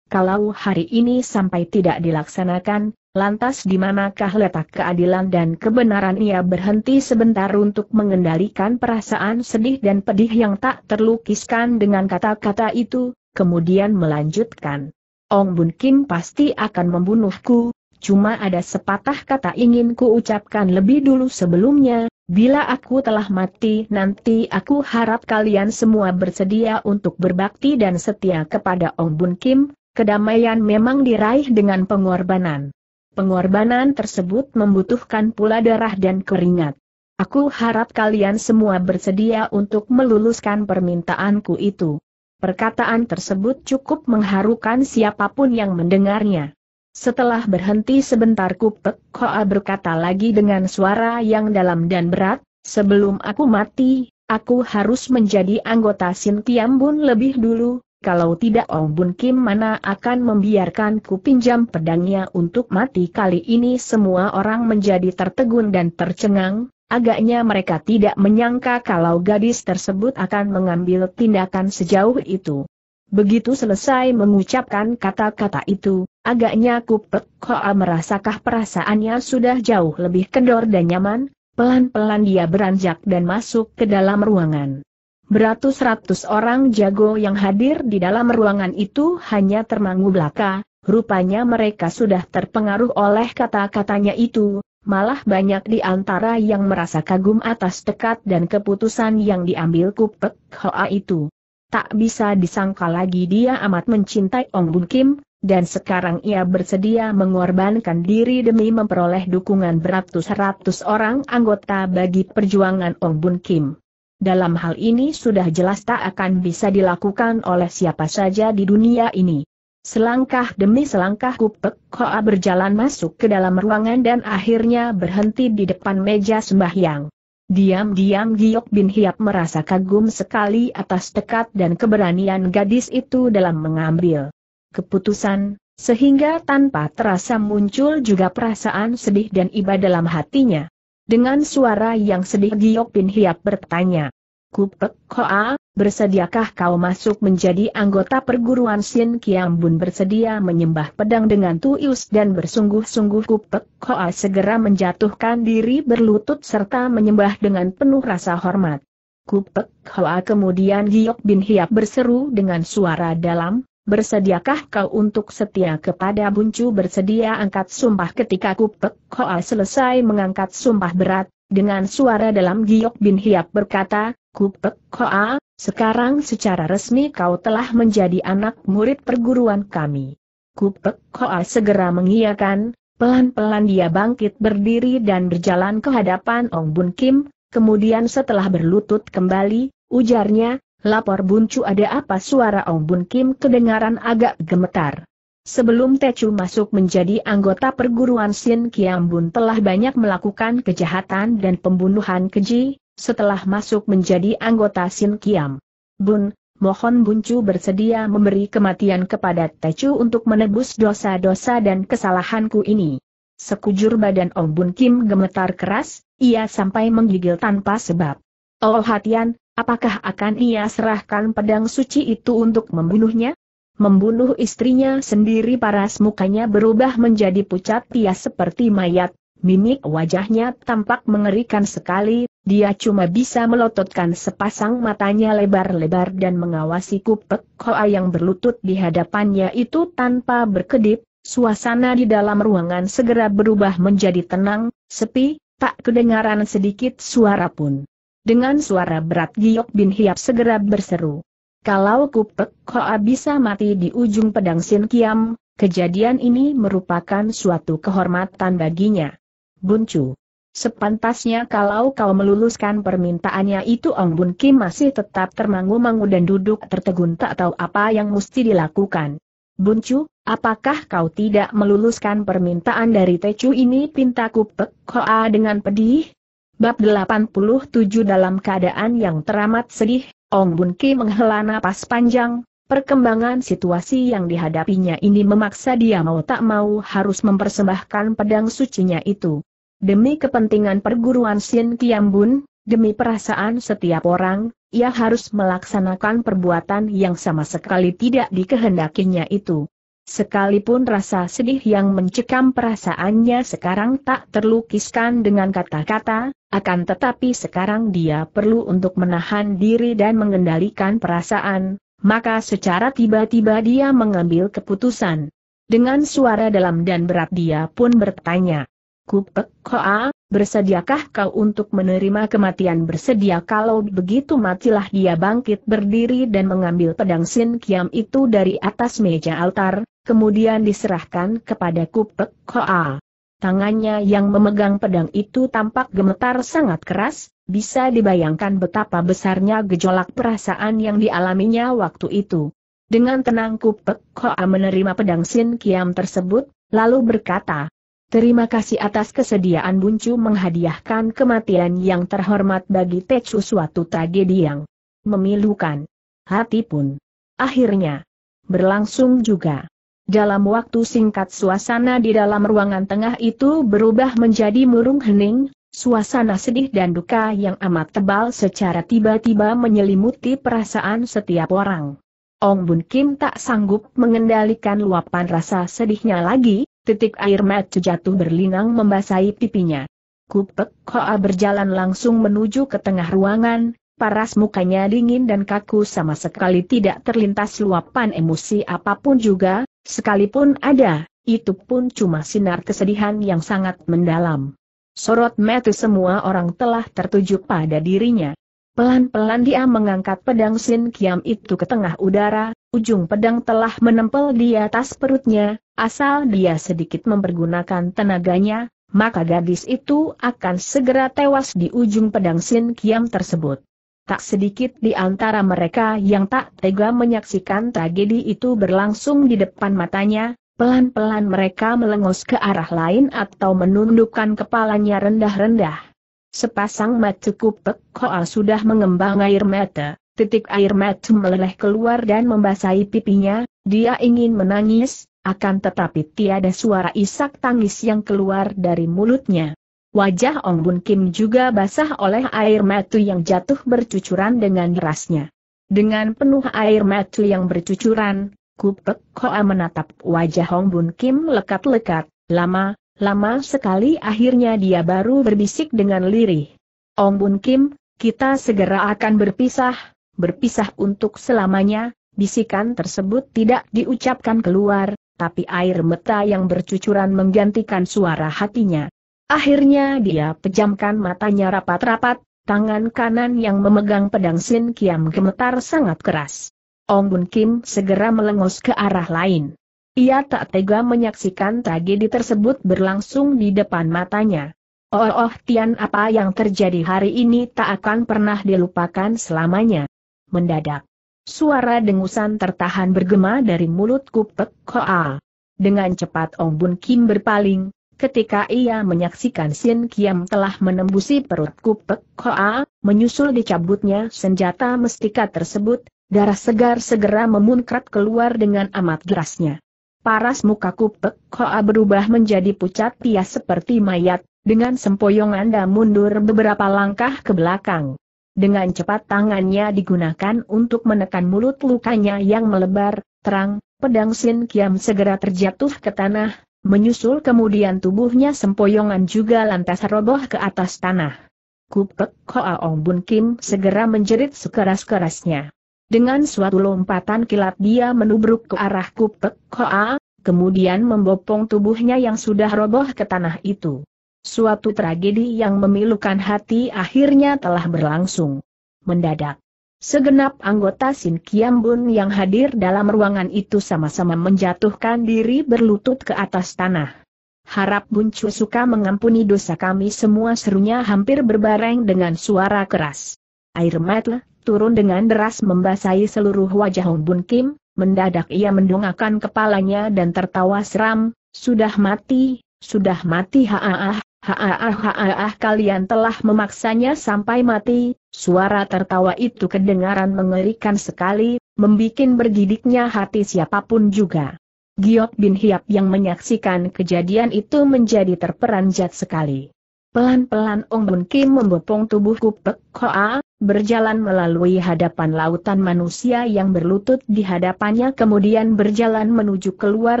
kalau hari ini sampai tidak dilaksanakan, lantas di manakah letak keadilan dan kebenaran ia berhenti sebentar untuk mengendalikan perasaan sedih dan pedih yang tak terlukiskan dengan kata-kata itu, kemudian melanjutkan. Ong Bun Kim pasti akan membunuhku, cuma ada sepatah kata ingin ku ucapkan lebih dulu sebelumnya, Bila aku telah mati nanti aku harap kalian semua bersedia untuk berbakti dan setia kepada Ong Bun Kim, Kedamaian memang diraih dengan pengorbanan. Pengorbanan tersebut membutuhkan pula darah dan keringat. Aku harap kalian semua bersedia untuk meluluskan permintaanku itu. Perkataan tersebut cukup mengharukan siapapun yang mendengarnya. Setelah berhenti sebentar Kupek Koa berkata lagi dengan suara yang dalam dan berat, sebelum aku mati, aku harus menjadi anggota Sintiambun lebih dulu, kalau tidak Ong Bun Kim mana akan membiarkanku pinjam pedangnya untuk mati kali ini semua orang menjadi tertegun dan tercengang, agaknya mereka tidak menyangka kalau gadis tersebut akan mengambil tindakan sejauh itu. Begitu selesai mengucapkan kata-kata itu, agaknya Kupet Koa merasakah perasaannya sudah jauh lebih kendor dan nyaman, pelan-pelan dia beranjak dan masuk ke dalam ruangan. Beratus-ratus orang jago yang hadir di dalam ruangan itu hanya termangu belaka, rupanya mereka sudah terpengaruh oleh kata-katanya itu, malah banyak di antara yang merasa kagum atas tekad dan keputusan yang diambil Kupek Hoa itu. Tak bisa disangka lagi dia amat mencintai Ong Bun Kim, dan sekarang ia bersedia mengorbankan diri demi memperoleh dukungan beratus-ratus orang anggota bagi perjuangan Ong Bun Kim dalam hal ini sudah jelas tak akan bisa dilakukan oleh siapa saja di dunia ini. Selangkah demi selangkah Kupek Koa berjalan masuk ke dalam ruangan dan akhirnya berhenti di depan meja sembahyang. Diam-diam Giok Bin Hiap merasa kagum sekali atas tekad dan keberanian gadis itu dalam mengambil keputusan, sehingga tanpa terasa muncul juga perasaan sedih dan iba dalam hatinya. Dengan suara yang sedih Pin Hiap bertanya. Kupek Hoa, bersediakah kau masuk menjadi anggota perguruan Sin Bun bersedia menyembah pedang dengan tuius dan bersungguh-sungguh Kupek Hoa segera menjatuhkan diri berlutut serta menyembah dengan penuh rasa hormat. Kupek Hoa kemudian Giok Bin Hiap berseru dengan suara dalam, Bersediakah kau untuk setia kepada buncu bersedia angkat sumpah ketika Kupek Hoa selesai mengangkat sumpah berat, dengan suara dalam giok bin Hiap berkata, Kupek Hoa, sekarang secara resmi kau telah menjadi anak murid perguruan kami. Kupek Hoa segera mengiyakan, pelan-pelan dia bangkit berdiri dan berjalan ke hadapan Ong Bun Kim, kemudian setelah berlutut kembali, ujarnya, Lapor Buncu ada apa suara Ong Bun Kim kedengaran agak gemetar. Sebelum Techu masuk menjadi anggota perguruan Sin Kiam Bun telah banyak melakukan kejahatan dan pembunuhan keji, setelah masuk menjadi anggota Sin Kiam Bun, mohon Buncu bersedia memberi kematian kepada Techu untuk menebus dosa-dosa dan kesalahanku ini. Sekujur badan Ong Bun Kim gemetar keras, ia sampai menggigil tanpa sebab. Oh Hatian, Apakah akan ia serahkan pedang suci itu untuk membunuhnya? Membunuh istrinya sendiri paras mukanya berubah menjadi pucat pias seperti mayat, mimik wajahnya tampak mengerikan sekali, dia cuma bisa melototkan sepasang matanya lebar-lebar dan mengawasi kupek koa yang berlutut di hadapannya itu tanpa berkedip, suasana di dalam ruangan segera berubah menjadi tenang, sepi, tak kedengaran sedikit suara pun. Dengan suara berat Giok Bin Hiap segera berseru. Kalau Kupek Hoa bisa mati di ujung pedang Sin Kiam, kejadian ini merupakan suatu kehormatan baginya. Buncu. Sepantasnya kalau kau meluluskan permintaannya itu Ong Bun Kim masih tetap termangu-mangu dan duduk tertegun tak tahu apa yang mesti dilakukan. Buncu, apakah kau tidak meluluskan permintaan dari Tecu ini pinta Kupek Hoa dengan pedih? Bab 87 dalam keadaan yang teramat sedih, Ong Bun Ki menghela napas panjang, perkembangan situasi yang dihadapinya ini memaksa dia mau tak mau harus mempersembahkan pedang sucinya itu. Demi kepentingan perguruan Sin Bun, demi perasaan setiap orang, ia harus melaksanakan perbuatan yang sama sekali tidak dikehendakinya itu. Sekalipun rasa sedih yang mencekam perasaannya sekarang tak terlukiskan dengan kata-kata, akan tetapi sekarang dia perlu untuk menahan diri dan mengendalikan perasaan, maka secara tiba-tiba dia mengambil keputusan. Dengan suara dalam dan berat dia pun bertanya. Kupek Koa, bersediakah kau untuk menerima kematian bersedia kalau begitu matilah dia bangkit berdiri dan mengambil pedang Sin Kiam itu dari atas meja altar, kemudian diserahkan kepada Kupek Koa. Tangannya yang memegang pedang itu tampak gemetar sangat keras, bisa dibayangkan betapa besarnya gejolak perasaan yang dialaminya waktu itu. Dengan tenang Kupek Koa menerima pedang Sin Kiam tersebut, lalu berkata, Terima kasih atas kesediaan Buncu menghadiahkan kematian yang terhormat bagi Techu suatu tragedi yang memilukan. Hati pun. Akhirnya. Berlangsung juga. Dalam waktu singkat suasana di dalam ruangan tengah itu berubah menjadi murung hening, suasana sedih dan duka yang amat tebal secara tiba-tiba menyelimuti perasaan setiap orang. Ong Bun Kim tak sanggup mengendalikan luapan rasa sedihnya lagi, titik air mata jatuh berlinang membasahi pipinya. Kupek Hoa berjalan langsung menuju ke tengah ruangan, paras mukanya dingin dan kaku sama sekali tidak terlintas luapan emosi apapun juga, Sekalipun ada, itu pun cuma sinar kesedihan yang sangat mendalam. Sorot mata semua orang telah tertuju pada dirinya. Pelan-pelan dia mengangkat pedang Sin Kiam itu ke tengah udara, ujung pedang telah menempel di atas perutnya, asal dia sedikit mempergunakan tenaganya, maka gadis itu akan segera tewas di ujung pedang Sin Kiam tersebut tak sedikit di antara mereka yang tak tega menyaksikan tragedi itu berlangsung di depan matanya, pelan-pelan mereka melengos ke arah lain atau menundukkan kepalanya rendah-rendah. Sepasang mata kupek koa sudah mengembang air mata, titik air mata meleleh keluar dan membasahi pipinya, dia ingin menangis, akan tetapi tiada suara isak tangis yang keluar dari mulutnya. Wajah Ong Bun Kim juga basah oleh air mata yang jatuh bercucuran dengan derasnya. Dengan penuh air mata yang bercucuran, Kupek Hoa menatap wajah Ong Bun Kim lekat-lekat, lama, lama sekali akhirnya dia baru berbisik dengan lirih. Ong Bun Kim, kita segera akan berpisah, berpisah untuk selamanya, bisikan tersebut tidak diucapkan keluar, tapi air mata yang bercucuran menggantikan suara hatinya. Akhirnya dia pejamkan matanya rapat-rapat, tangan kanan yang memegang pedang Sin Kiam gemetar sangat keras. Ong Bun Kim segera melengos ke arah lain. Ia tak tega menyaksikan tragedi tersebut berlangsung di depan matanya. Oh, oh, oh Tian apa yang terjadi hari ini tak akan pernah dilupakan selamanya. Mendadak. Suara dengusan tertahan bergema dari mulut Kupek Koa. Dengan cepat Ong Bun Kim berpaling, Ketika ia menyaksikan Sin Kiam telah menembusi perut Kupek Hoa, menyusul dicabutnya senjata mestika tersebut, darah segar segera memunkrat keluar dengan amat derasnya. Paras muka Kupek Hoa berubah menjadi pucat pias seperti mayat, dengan sempoyongan dan mundur beberapa langkah ke belakang. Dengan cepat tangannya digunakan untuk menekan mulut lukanya yang melebar, terang, pedang Sin Kiam segera terjatuh ke tanah, Menyusul kemudian tubuhnya sempoyongan juga lantas roboh ke atas tanah. Kupek Hoa Ong Bun Kim segera menjerit sekeras-kerasnya. Dengan suatu lompatan kilat dia menubruk ke arah Kupek Hoa, kemudian membopong tubuhnya yang sudah roboh ke tanah itu. Suatu tragedi yang memilukan hati akhirnya telah berlangsung. Mendadak, Segenap anggota Sin Kiam Bun yang hadir dalam ruangan itu sama-sama menjatuhkan diri berlutut ke atas tanah. Harap Bun Chu suka mengampuni dosa kami semua serunya hampir berbareng dengan suara keras. Air mata turun dengan deras membasahi seluruh wajah Hong Bun Kim, mendadak ia mendongakkan kepalanya dan tertawa seram, sudah mati, sudah mati haaah, Haah kalian telah memaksanya sampai mati, suara tertawa itu kedengaran mengerikan sekali, membikin bergidiknya hati siapapun juga. Giok bin Hiap yang menyaksikan kejadian itu menjadi terperanjat sekali. Pelan-pelan Ong Bun Kim membopong tubuh Kupek Koa, berjalan melalui hadapan lautan manusia yang berlutut di hadapannya kemudian berjalan menuju keluar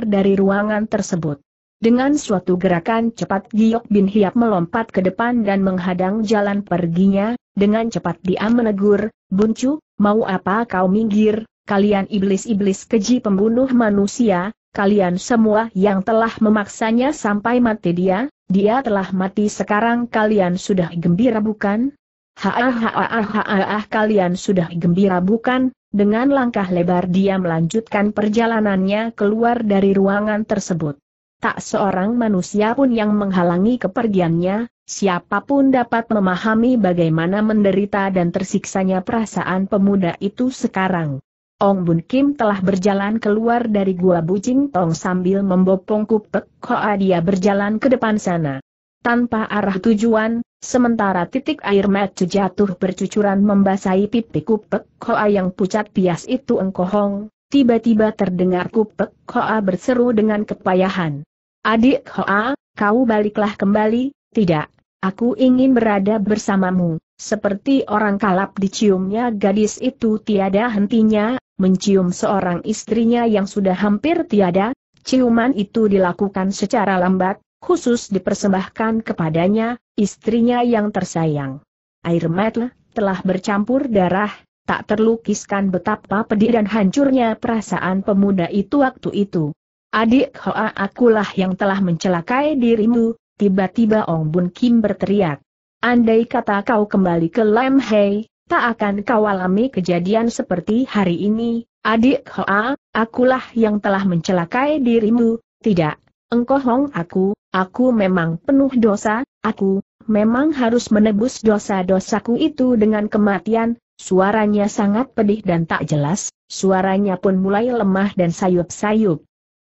dari ruangan tersebut. Dengan suatu gerakan cepat Giok Bin Hiap melompat ke depan dan menghadang jalan perginya, dengan cepat dia menegur, Buncu, mau apa kau minggir, kalian iblis-iblis keji pembunuh manusia, kalian semua yang telah memaksanya sampai mati dia, dia telah mati sekarang kalian sudah gembira bukan? Haah kalian sudah gembira bukan? Dengan langkah lebar dia melanjutkan perjalanannya keluar dari ruangan tersebut tak seorang manusia pun yang menghalangi kepergiannya, siapapun dapat memahami bagaimana menderita dan tersiksanya perasaan pemuda itu sekarang. Ong Bun Kim telah berjalan keluar dari gua Bucing Tong sambil membopong kupek koa dia berjalan ke depan sana. Tanpa arah tujuan, sementara titik air mata jatuh bercucuran membasahi pipi kupek koa yang pucat pias itu engkohong, tiba-tiba terdengar kupek koa berseru dengan kepayahan. Adik Hoa, kau baliklah kembali, tidak, aku ingin berada bersamamu. Seperti orang kalap diciumnya gadis itu tiada hentinya, mencium seorang istrinya yang sudah hampir tiada, ciuman itu dilakukan secara lambat, khusus dipersembahkan kepadanya, istrinya yang tersayang. Air mata telah bercampur darah, tak terlukiskan betapa pedih dan hancurnya perasaan pemuda itu waktu itu. Adik Hoa akulah yang telah mencelakai dirimu, tiba-tiba Ong Bun Kim berteriak. Andai kata kau kembali ke Lam Hei, tak akan kau alami kejadian seperti hari ini, adik Hoa, akulah yang telah mencelakai dirimu, tidak, engkau Hong aku, aku memang penuh dosa, aku, memang harus menebus dosa-dosaku itu dengan kematian, Suaranya sangat pedih dan tak jelas, suaranya pun mulai lemah dan sayup-sayup.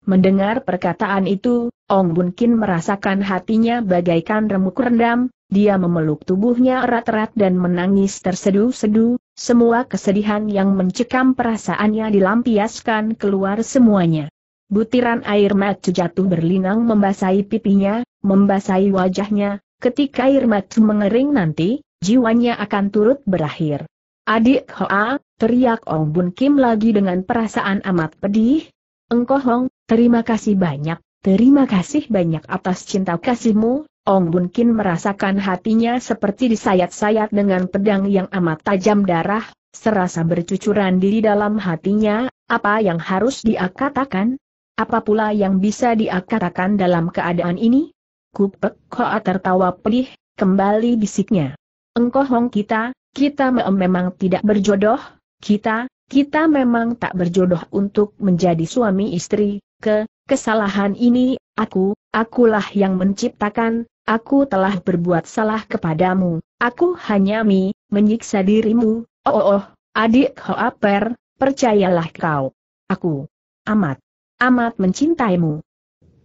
Mendengar perkataan itu, Ong Bun Kin merasakan hatinya bagaikan remuk rendam, dia memeluk tubuhnya erat-erat dan menangis tersedu-sedu. semua kesedihan yang mencekam perasaannya dilampiaskan keluar semuanya. Butiran air mata jatuh berlinang membasahi pipinya, membasahi wajahnya, ketika air mata mengering nanti, jiwanya akan turut berakhir. Adik Hoa, teriak Ong Bun Kim lagi dengan perasaan amat pedih. Engkohong, Terima kasih banyak, terima kasih banyak atas cinta kasihmu, Ong Bun Kin merasakan hatinya seperti disayat-sayat dengan pedang yang amat tajam darah, serasa bercucuran di dalam hatinya, apa yang harus dia katakan? Apa pula yang bisa dia katakan dalam keadaan ini? Kupek Koa tertawa pedih, kembali bisiknya. Engkau Hong kita, kita memang tidak berjodoh, kita, kita memang tak berjodoh untuk menjadi suami istri, ke, kesalahan ini, aku, akulah yang menciptakan, aku telah berbuat salah kepadamu, aku hanya mi, menyiksa dirimu, oh oh, oh adik Hoaper, percayalah kau. Aku, amat, amat mencintaimu.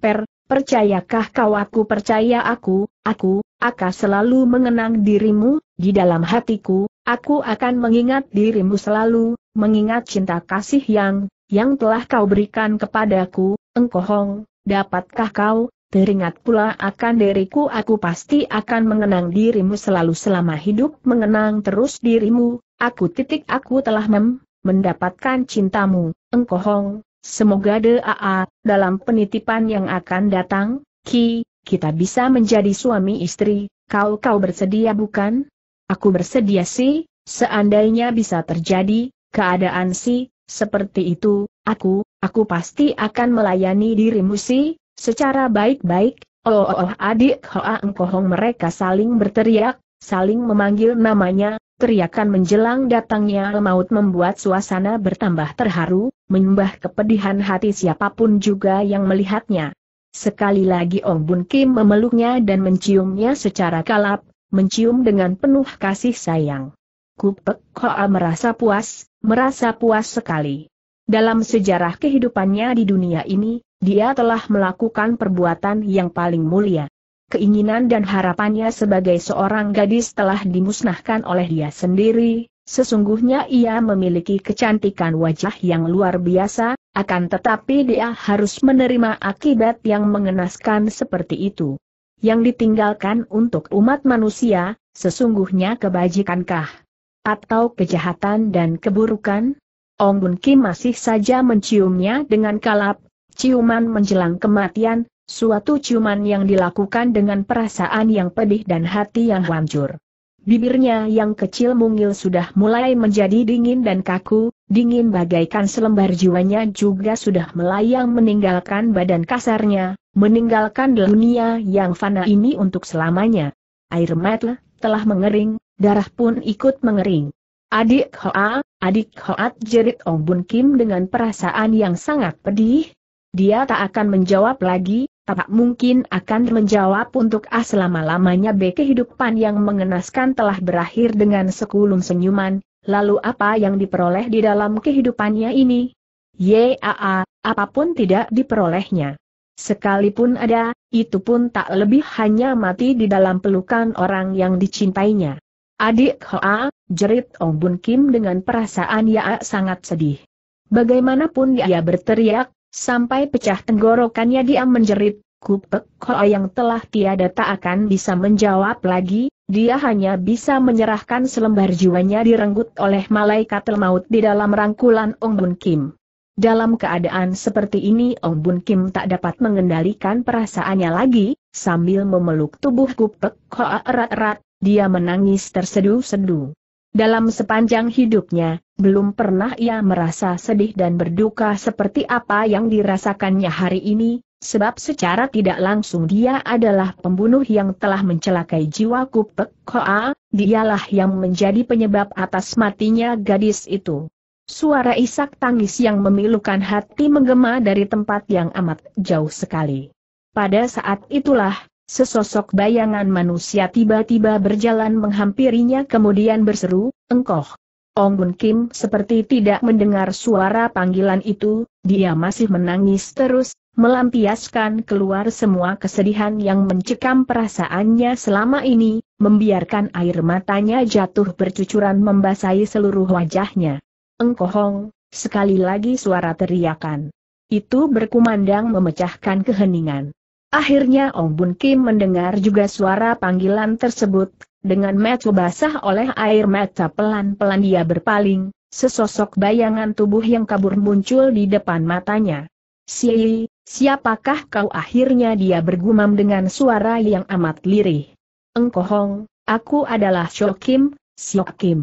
Per, percayakah kau aku percaya aku, aku, akan selalu mengenang dirimu, di dalam hatiku, aku akan mengingat dirimu selalu, mengingat cinta kasih yang yang telah kau berikan kepadaku, engkohong, dapatkah kau, teringat pula akan diriku aku pasti akan mengenang dirimu selalu selama hidup mengenang terus dirimu, aku titik aku telah mem, mendapatkan cintamu, engkohong, semoga daa, dalam penitipan yang akan datang, ki, kita bisa menjadi suami istri, kau kau bersedia bukan? Aku bersedia sih, seandainya bisa terjadi, keadaan sih, seperti itu, aku, aku pasti akan melayani dirimu sih, secara baik-baik, oh oh oh adik hoa engkohong mereka saling berteriak, saling memanggil namanya, teriakan menjelang datangnya maut membuat suasana bertambah terharu, menyembah kepedihan hati siapapun juga yang melihatnya. Sekali lagi Ong Bun Kim memeluknya dan menciumnya secara kalap, mencium dengan penuh kasih sayang. Kupek Hoa merasa puas, merasa puas sekali. Dalam sejarah kehidupannya di dunia ini, dia telah melakukan perbuatan yang paling mulia. Keinginan dan harapannya sebagai seorang gadis telah dimusnahkan oleh dia sendiri, sesungguhnya ia memiliki kecantikan wajah yang luar biasa, akan tetapi dia harus menerima akibat yang mengenaskan seperti itu. Yang ditinggalkan untuk umat manusia, sesungguhnya kebajikankah? Atau kejahatan dan keburukan? Ong Bun Kim masih saja menciumnya dengan kalap, ciuman menjelang kematian, suatu ciuman yang dilakukan dengan perasaan yang pedih dan hati yang hancur. Bibirnya yang kecil mungil sudah mulai menjadi dingin dan kaku, dingin bagaikan selembar jiwanya juga sudah melayang meninggalkan badan kasarnya, meninggalkan dunia yang fana ini untuk selamanya. Air mata telah mengering, darah pun ikut mengering. Adik Hoa, adik Hoat jerit Ong Bun Kim dengan perasaan yang sangat pedih. Dia tak akan menjawab lagi, tak mungkin akan menjawab untuk ah selama-lamanya B kehidupan yang mengenaskan telah berakhir dengan sekulum senyuman, lalu apa yang diperoleh di dalam kehidupannya ini? Yaa, apapun tidak diperolehnya. Sekalipun ada, itu pun tak lebih hanya mati di dalam pelukan orang yang dicintainya. Adik Hoa, jerit Ong Bun Kim dengan perasaan ya sangat sedih. Bagaimanapun ia berteriak, sampai pecah tenggorokannya dia menjerit, Kupek Hoa yang telah tiada tak akan bisa menjawab lagi, dia hanya bisa menyerahkan selembar jiwanya direnggut oleh malaikat maut di dalam rangkulan Ong Bun Kim. Dalam keadaan seperti ini Ong Bun Kim tak dapat mengendalikan perasaannya lagi, sambil memeluk tubuh Kupek koa erat-erat, dia menangis tersedu sedu Dalam sepanjang hidupnya, belum pernah ia merasa sedih dan berduka seperti apa yang dirasakannya hari ini, sebab secara tidak langsung dia adalah pembunuh yang telah mencelakai jiwa Kupek Koa, dialah yang menjadi penyebab atas matinya gadis itu. Suara isak tangis yang memilukan hati menggema dari tempat yang amat jauh sekali. Pada saat itulah, sesosok bayangan manusia tiba-tiba berjalan menghampirinya kemudian berseru, engkoh. Ong Bun Kim seperti tidak mendengar suara panggilan itu, dia masih menangis terus, melampiaskan keluar semua kesedihan yang mencekam perasaannya selama ini, membiarkan air matanya jatuh bercucuran membasahi seluruh wajahnya engkohong, sekali lagi suara teriakan. Itu berkumandang memecahkan keheningan. Akhirnya Ong Bun Kim mendengar juga suara panggilan tersebut, dengan mata basah oleh air mata pelan-pelan dia berpaling, sesosok bayangan tubuh yang kabur muncul di depan matanya. Si, siapakah kau akhirnya dia bergumam dengan suara yang amat lirih. Engkohong, aku adalah Shok Kim, Siok Kim.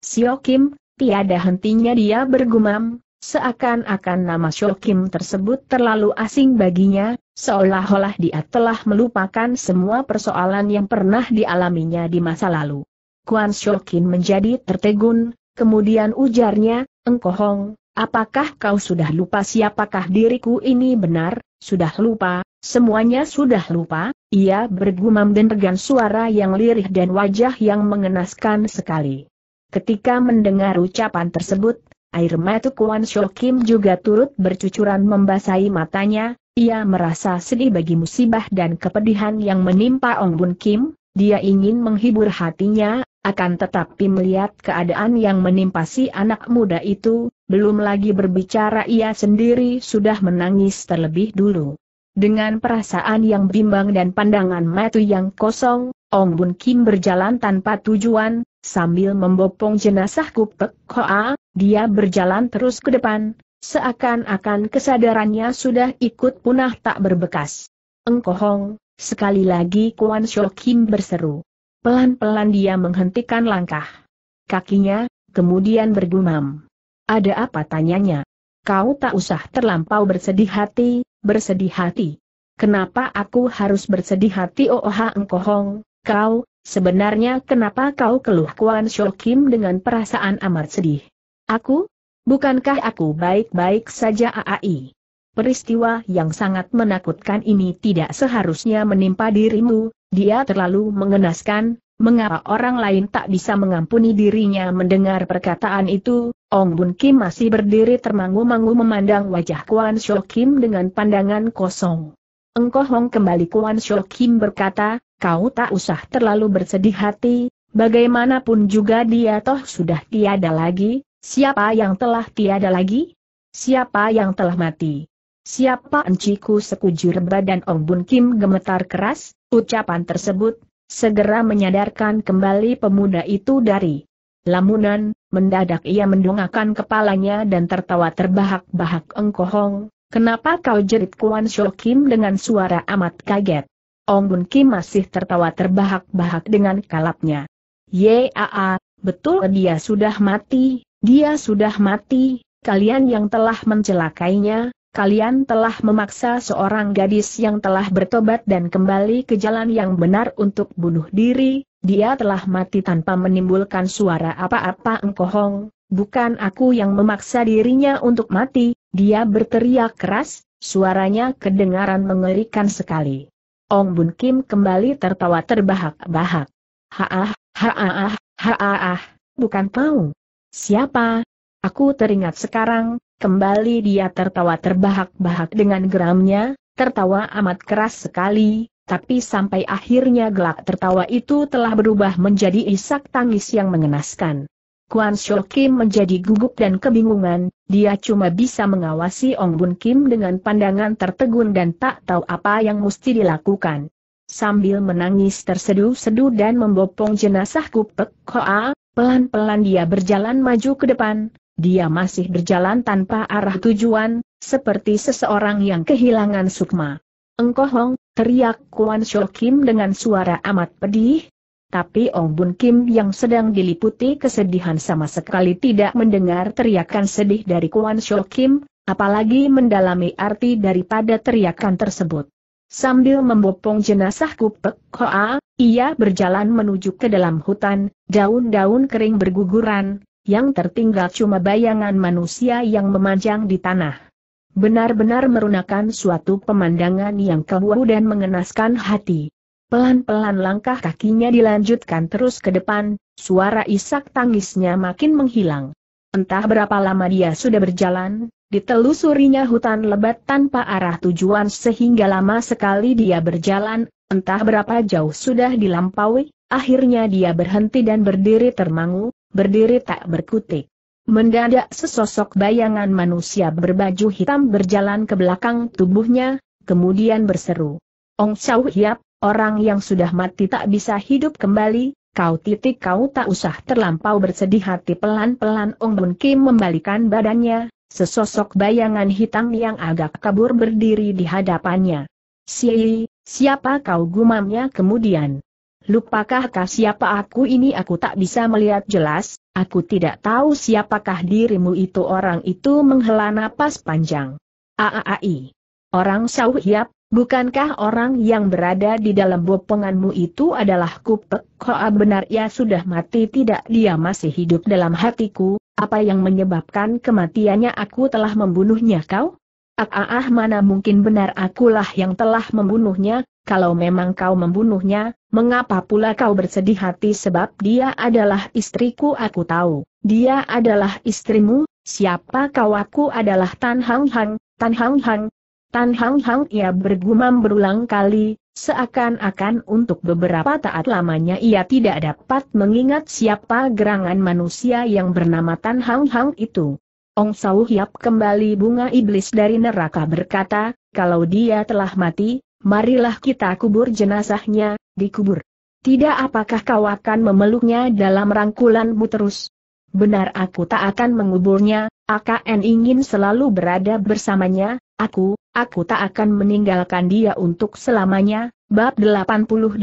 Siok Kim, Tiada hentinya dia bergumam, seakan-akan nama Shokim tersebut terlalu asing baginya, seolah-olah dia telah melupakan semua persoalan yang pernah dialaminya di masa lalu. Kuan Shokin menjadi tertegun, kemudian ujarnya, Engkohong, apakah kau sudah lupa siapakah diriku ini benar, sudah lupa, semuanya sudah lupa, ia bergumam dengan suara yang lirih dan wajah yang mengenaskan sekali. Ketika mendengar ucapan tersebut, air mata Kuan Shokim juga turut bercucuran membasahi matanya, ia merasa sedih bagi musibah dan kepedihan yang menimpa Ong Bun Kim, dia ingin menghibur hatinya, akan tetapi melihat keadaan yang menimpa si anak muda itu, belum lagi berbicara ia sendiri sudah menangis terlebih dulu. Dengan perasaan yang bimbang dan pandangan matu yang kosong, Ong Bun Kim berjalan tanpa tujuan, Sambil membopong jenazah Kupek Hoa, dia berjalan terus ke depan, seakan-akan kesadarannya sudah ikut punah tak berbekas. Engkohong, sekali lagi Kuan Kim berseru. Pelan-pelan dia menghentikan langkah. Kakinya, kemudian bergumam. Ada apa tanyanya? Kau tak usah terlampau bersedih hati, bersedih hati. Kenapa aku harus bersedih hati oh, oh engkohong, kau, Sebenarnya kenapa kau keluh Kuan Kim dengan perasaan amat sedih? Aku? Bukankah aku baik-baik saja AAI? Peristiwa yang sangat menakutkan ini tidak seharusnya menimpa dirimu, dia terlalu mengenaskan, mengapa orang lain tak bisa mengampuni dirinya mendengar perkataan itu, Ong Bun Kim masih berdiri termangu-mangu memandang wajah Kuan Shou Kim dengan pandangan kosong. Engkoh Hong kembali Kuan Shou Kim berkata, kau tak usah terlalu bersedih hati, bagaimanapun juga dia toh sudah tiada lagi, siapa yang telah tiada lagi? Siapa yang telah mati? Siapa enciku sekujur badan Ong Bun Kim gemetar keras, ucapan tersebut, segera menyadarkan kembali pemuda itu dari lamunan, mendadak ia mendongakkan kepalanya dan tertawa terbahak-bahak engkohong, kenapa kau jerit Kuan Shou Kim dengan suara amat kaget? Ong Bun Ki masih tertawa terbahak-bahak dengan kalapnya. Yaa, betul dia sudah mati, dia sudah mati, kalian yang telah mencelakainya, kalian telah memaksa seorang gadis yang telah bertobat dan kembali ke jalan yang benar untuk bunuh diri, dia telah mati tanpa menimbulkan suara apa-apa engkohong, bukan aku yang memaksa dirinya untuk mati, dia berteriak keras, suaranya kedengaran mengerikan sekali. Ong Bun Kim kembali tertawa terbahak-bahak. Haah, haah, haah, bukan tahu. Siapa? Aku teringat sekarang, kembali dia tertawa terbahak-bahak dengan geramnya, tertawa amat keras sekali, tapi sampai akhirnya gelak tertawa itu telah berubah menjadi isak tangis yang mengenaskan. Kuan Shou Kim menjadi gugup dan kebingungan, dia cuma bisa mengawasi Ong Bun Kim dengan pandangan tertegun dan tak tahu apa yang mesti dilakukan. Sambil menangis terseduh-seduh dan membopong jenazah Kupek Koa, pelan-pelan dia berjalan maju ke depan, dia masih berjalan tanpa arah tujuan, seperti seseorang yang kehilangan sukma. Engkohong! teriak Kuan Shou Kim dengan suara amat pedih, tapi Ong Bun Kim yang sedang diliputi kesedihan sama sekali tidak mendengar teriakan sedih dari Kwan Shou Kim, apalagi mendalami arti daripada teriakan tersebut. Sambil membopong jenazah Kupek Hoa, ia berjalan menuju ke dalam hutan, daun-daun kering berguguran, yang tertinggal cuma bayangan manusia yang memanjang di tanah. Benar-benar merunakan suatu pemandangan yang kewu dan mengenaskan hati. Pelan-pelan langkah kakinya dilanjutkan terus ke depan, suara isak tangisnya makin menghilang. Entah berapa lama dia sudah berjalan, ditelusurinya hutan lebat tanpa arah tujuan sehingga lama sekali dia berjalan, entah berapa jauh sudah dilampaui, akhirnya dia berhenti dan berdiri termangu, berdiri tak berkutik. Mendadak sesosok bayangan manusia berbaju hitam berjalan ke belakang tubuhnya, kemudian berseru. Ong Chau Hiap, orang yang sudah mati tak bisa hidup kembali, kau titik kau tak usah terlampau bersedih hati pelan-pelan Ong Bun Kim membalikan badannya, sesosok bayangan hitam yang agak kabur berdiri di hadapannya. Si, siapa kau gumamnya kemudian? Lupakah kau siapa aku ini aku tak bisa melihat jelas, aku tidak tahu siapakah dirimu itu orang itu menghela napas panjang. Aaai. Orang Sauhiap, Bukankah orang yang berada di dalam bopenganmu itu adalah Kupek Koa benar ya sudah mati tidak dia masih hidup dalam hatiku, apa yang menyebabkan kematiannya aku telah membunuhnya kau? Ah, ah, ah mana mungkin benar akulah yang telah membunuhnya, kalau memang kau membunuhnya, mengapa pula kau bersedih hati sebab dia adalah istriku aku tahu, dia adalah istrimu, siapa kau aku adalah Tan Hang Hang, Tan Hang Hang, Tan Hang Hang ia bergumam berulang kali, seakan-akan untuk beberapa taat lamanya ia tidak dapat mengingat siapa gerangan manusia yang bernama Tan Hang Hang itu. Ong Sau Hiap kembali bunga iblis dari neraka berkata, kalau dia telah mati, marilah kita kubur jenazahnya, dikubur. Tidak apakah kau akan memeluknya dalam rangkulanmu terus? Benar aku tak akan menguburnya, akan ingin selalu berada bersamanya, Aku, aku tak akan meninggalkan dia untuk selamanya, bab 88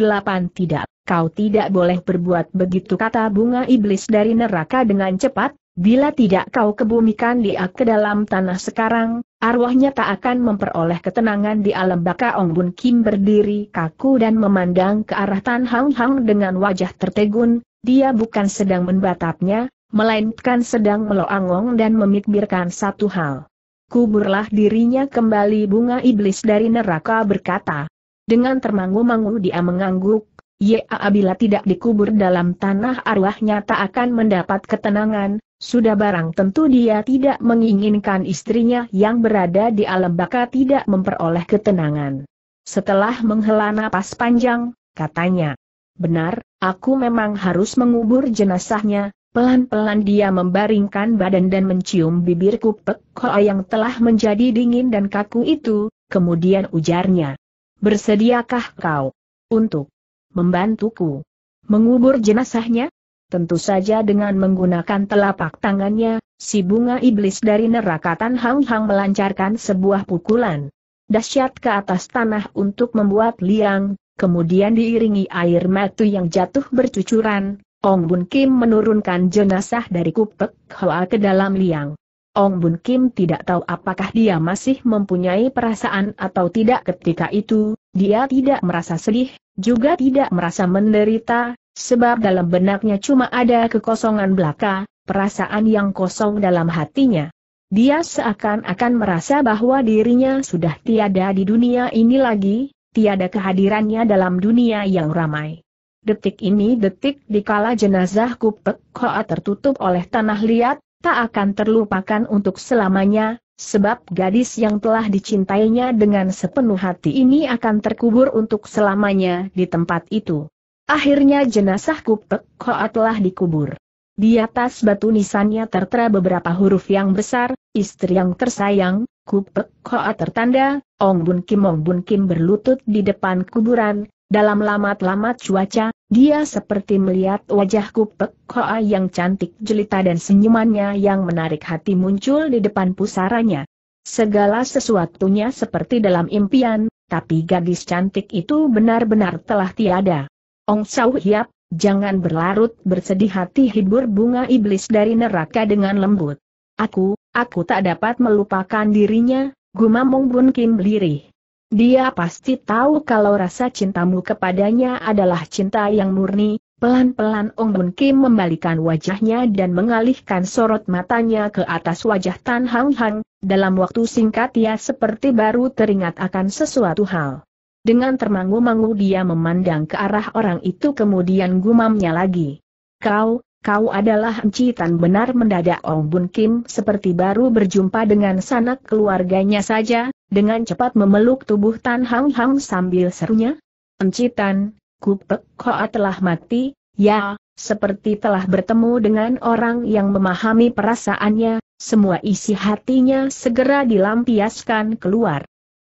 tidak, kau tidak boleh berbuat begitu kata bunga iblis dari neraka dengan cepat, bila tidak kau kebumikan dia ke dalam tanah sekarang, arwahnya tak akan memperoleh ketenangan di alam baka Ong Bun Kim berdiri kaku dan memandang ke arah Tan Hang Hang dengan wajah tertegun, dia bukan sedang membatapnya, melainkan sedang meloangong dan memikirkan satu hal kuburlah dirinya kembali bunga iblis dari neraka berkata. Dengan termangu-mangu dia mengangguk, ya abila tidak dikubur dalam tanah arwahnya tak akan mendapat ketenangan, sudah barang tentu dia tidak menginginkan istrinya yang berada di alam baka tidak memperoleh ketenangan. Setelah menghela napas panjang, katanya, benar, aku memang harus mengubur jenazahnya, Pelan-pelan dia membaringkan badan dan mencium bibir kupek koa yang telah menjadi dingin dan kaku itu, kemudian ujarnya. Bersediakah kau untuk membantuku mengubur jenazahnya? Tentu saja dengan menggunakan telapak tangannya, si bunga iblis dari neraka Tan Hang Hang melancarkan sebuah pukulan. Dasyat ke atas tanah untuk membuat liang, kemudian diiringi air matu yang jatuh bercucuran, Ong Bun Kim menurunkan jenazah dari Kupek Hoa ke dalam liang. Ong Bun Kim tidak tahu apakah dia masih mempunyai perasaan atau tidak ketika itu, dia tidak merasa sedih, juga tidak merasa menderita, sebab dalam benaknya cuma ada kekosongan belaka, perasaan yang kosong dalam hatinya. Dia seakan-akan merasa bahwa dirinya sudah tiada di dunia ini lagi, tiada kehadirannya dalam dunia yang ramai. Detik ini detik dikala jenazah Kupek koa tertutup oleh tanah liat, tak akan terlupakan untuk selamanya, sebab gadis yang telah dicintainya dengan sepenuh hati ini akan terkubur untuk selamanya di tempat itu. Akhirnya jenazah Kupek koa telah dikubur. Di atas batu nisannya tertera beberapa huruf yang besar, istri yang tersayang, Kupek koa tertanda, Ong Bun Kim Ong Bun Kim berlutut di depan kuburan, dalam lamat-lamat cuaca, dia seperti melihat wajah Kupek koa yang cantik jelita dan senyumannya yang menarik hati muncul di depan pusaranya. Segala sesuatunya seperti dalam impian, tapi gadis cantik itu benar-benar telah tiada. Ong Sau Hiap, jangan berlarut bersedih hati hibur bunga iblis dari neraka dengan lembut. Aku, aku tak dapat melupakan dirinya, gumamong Bun Kim lirih. Dia pasti tahu kalau rasa cintamu kepadanya adalah cinta yang murni, Pelan-pelan Ong Bun Kim membalikan wajahnya dan mengalihkan sorot matanya ke atas wajah Tan Hang Hang, dalam waktu singkat ia seperti baru teringat akan sesuatu hal. Dengan termangu-mangu dia memandang ke arah orang itu kemudian gumamnya lagi. Kau, Kau adalah encitan benar mendadak Ong Bun Kim seperti baru berjumpa dengan sanak keluarganya saja, dengan cepat memeluk tubuh Tan Hang Hang sambil serunya. Encitan, Kupek Koa telah mati, ya, seperti telah bertemu dengan orang yang memahami perasaannya, semua isi hatinya segera dilampiaskan keluar.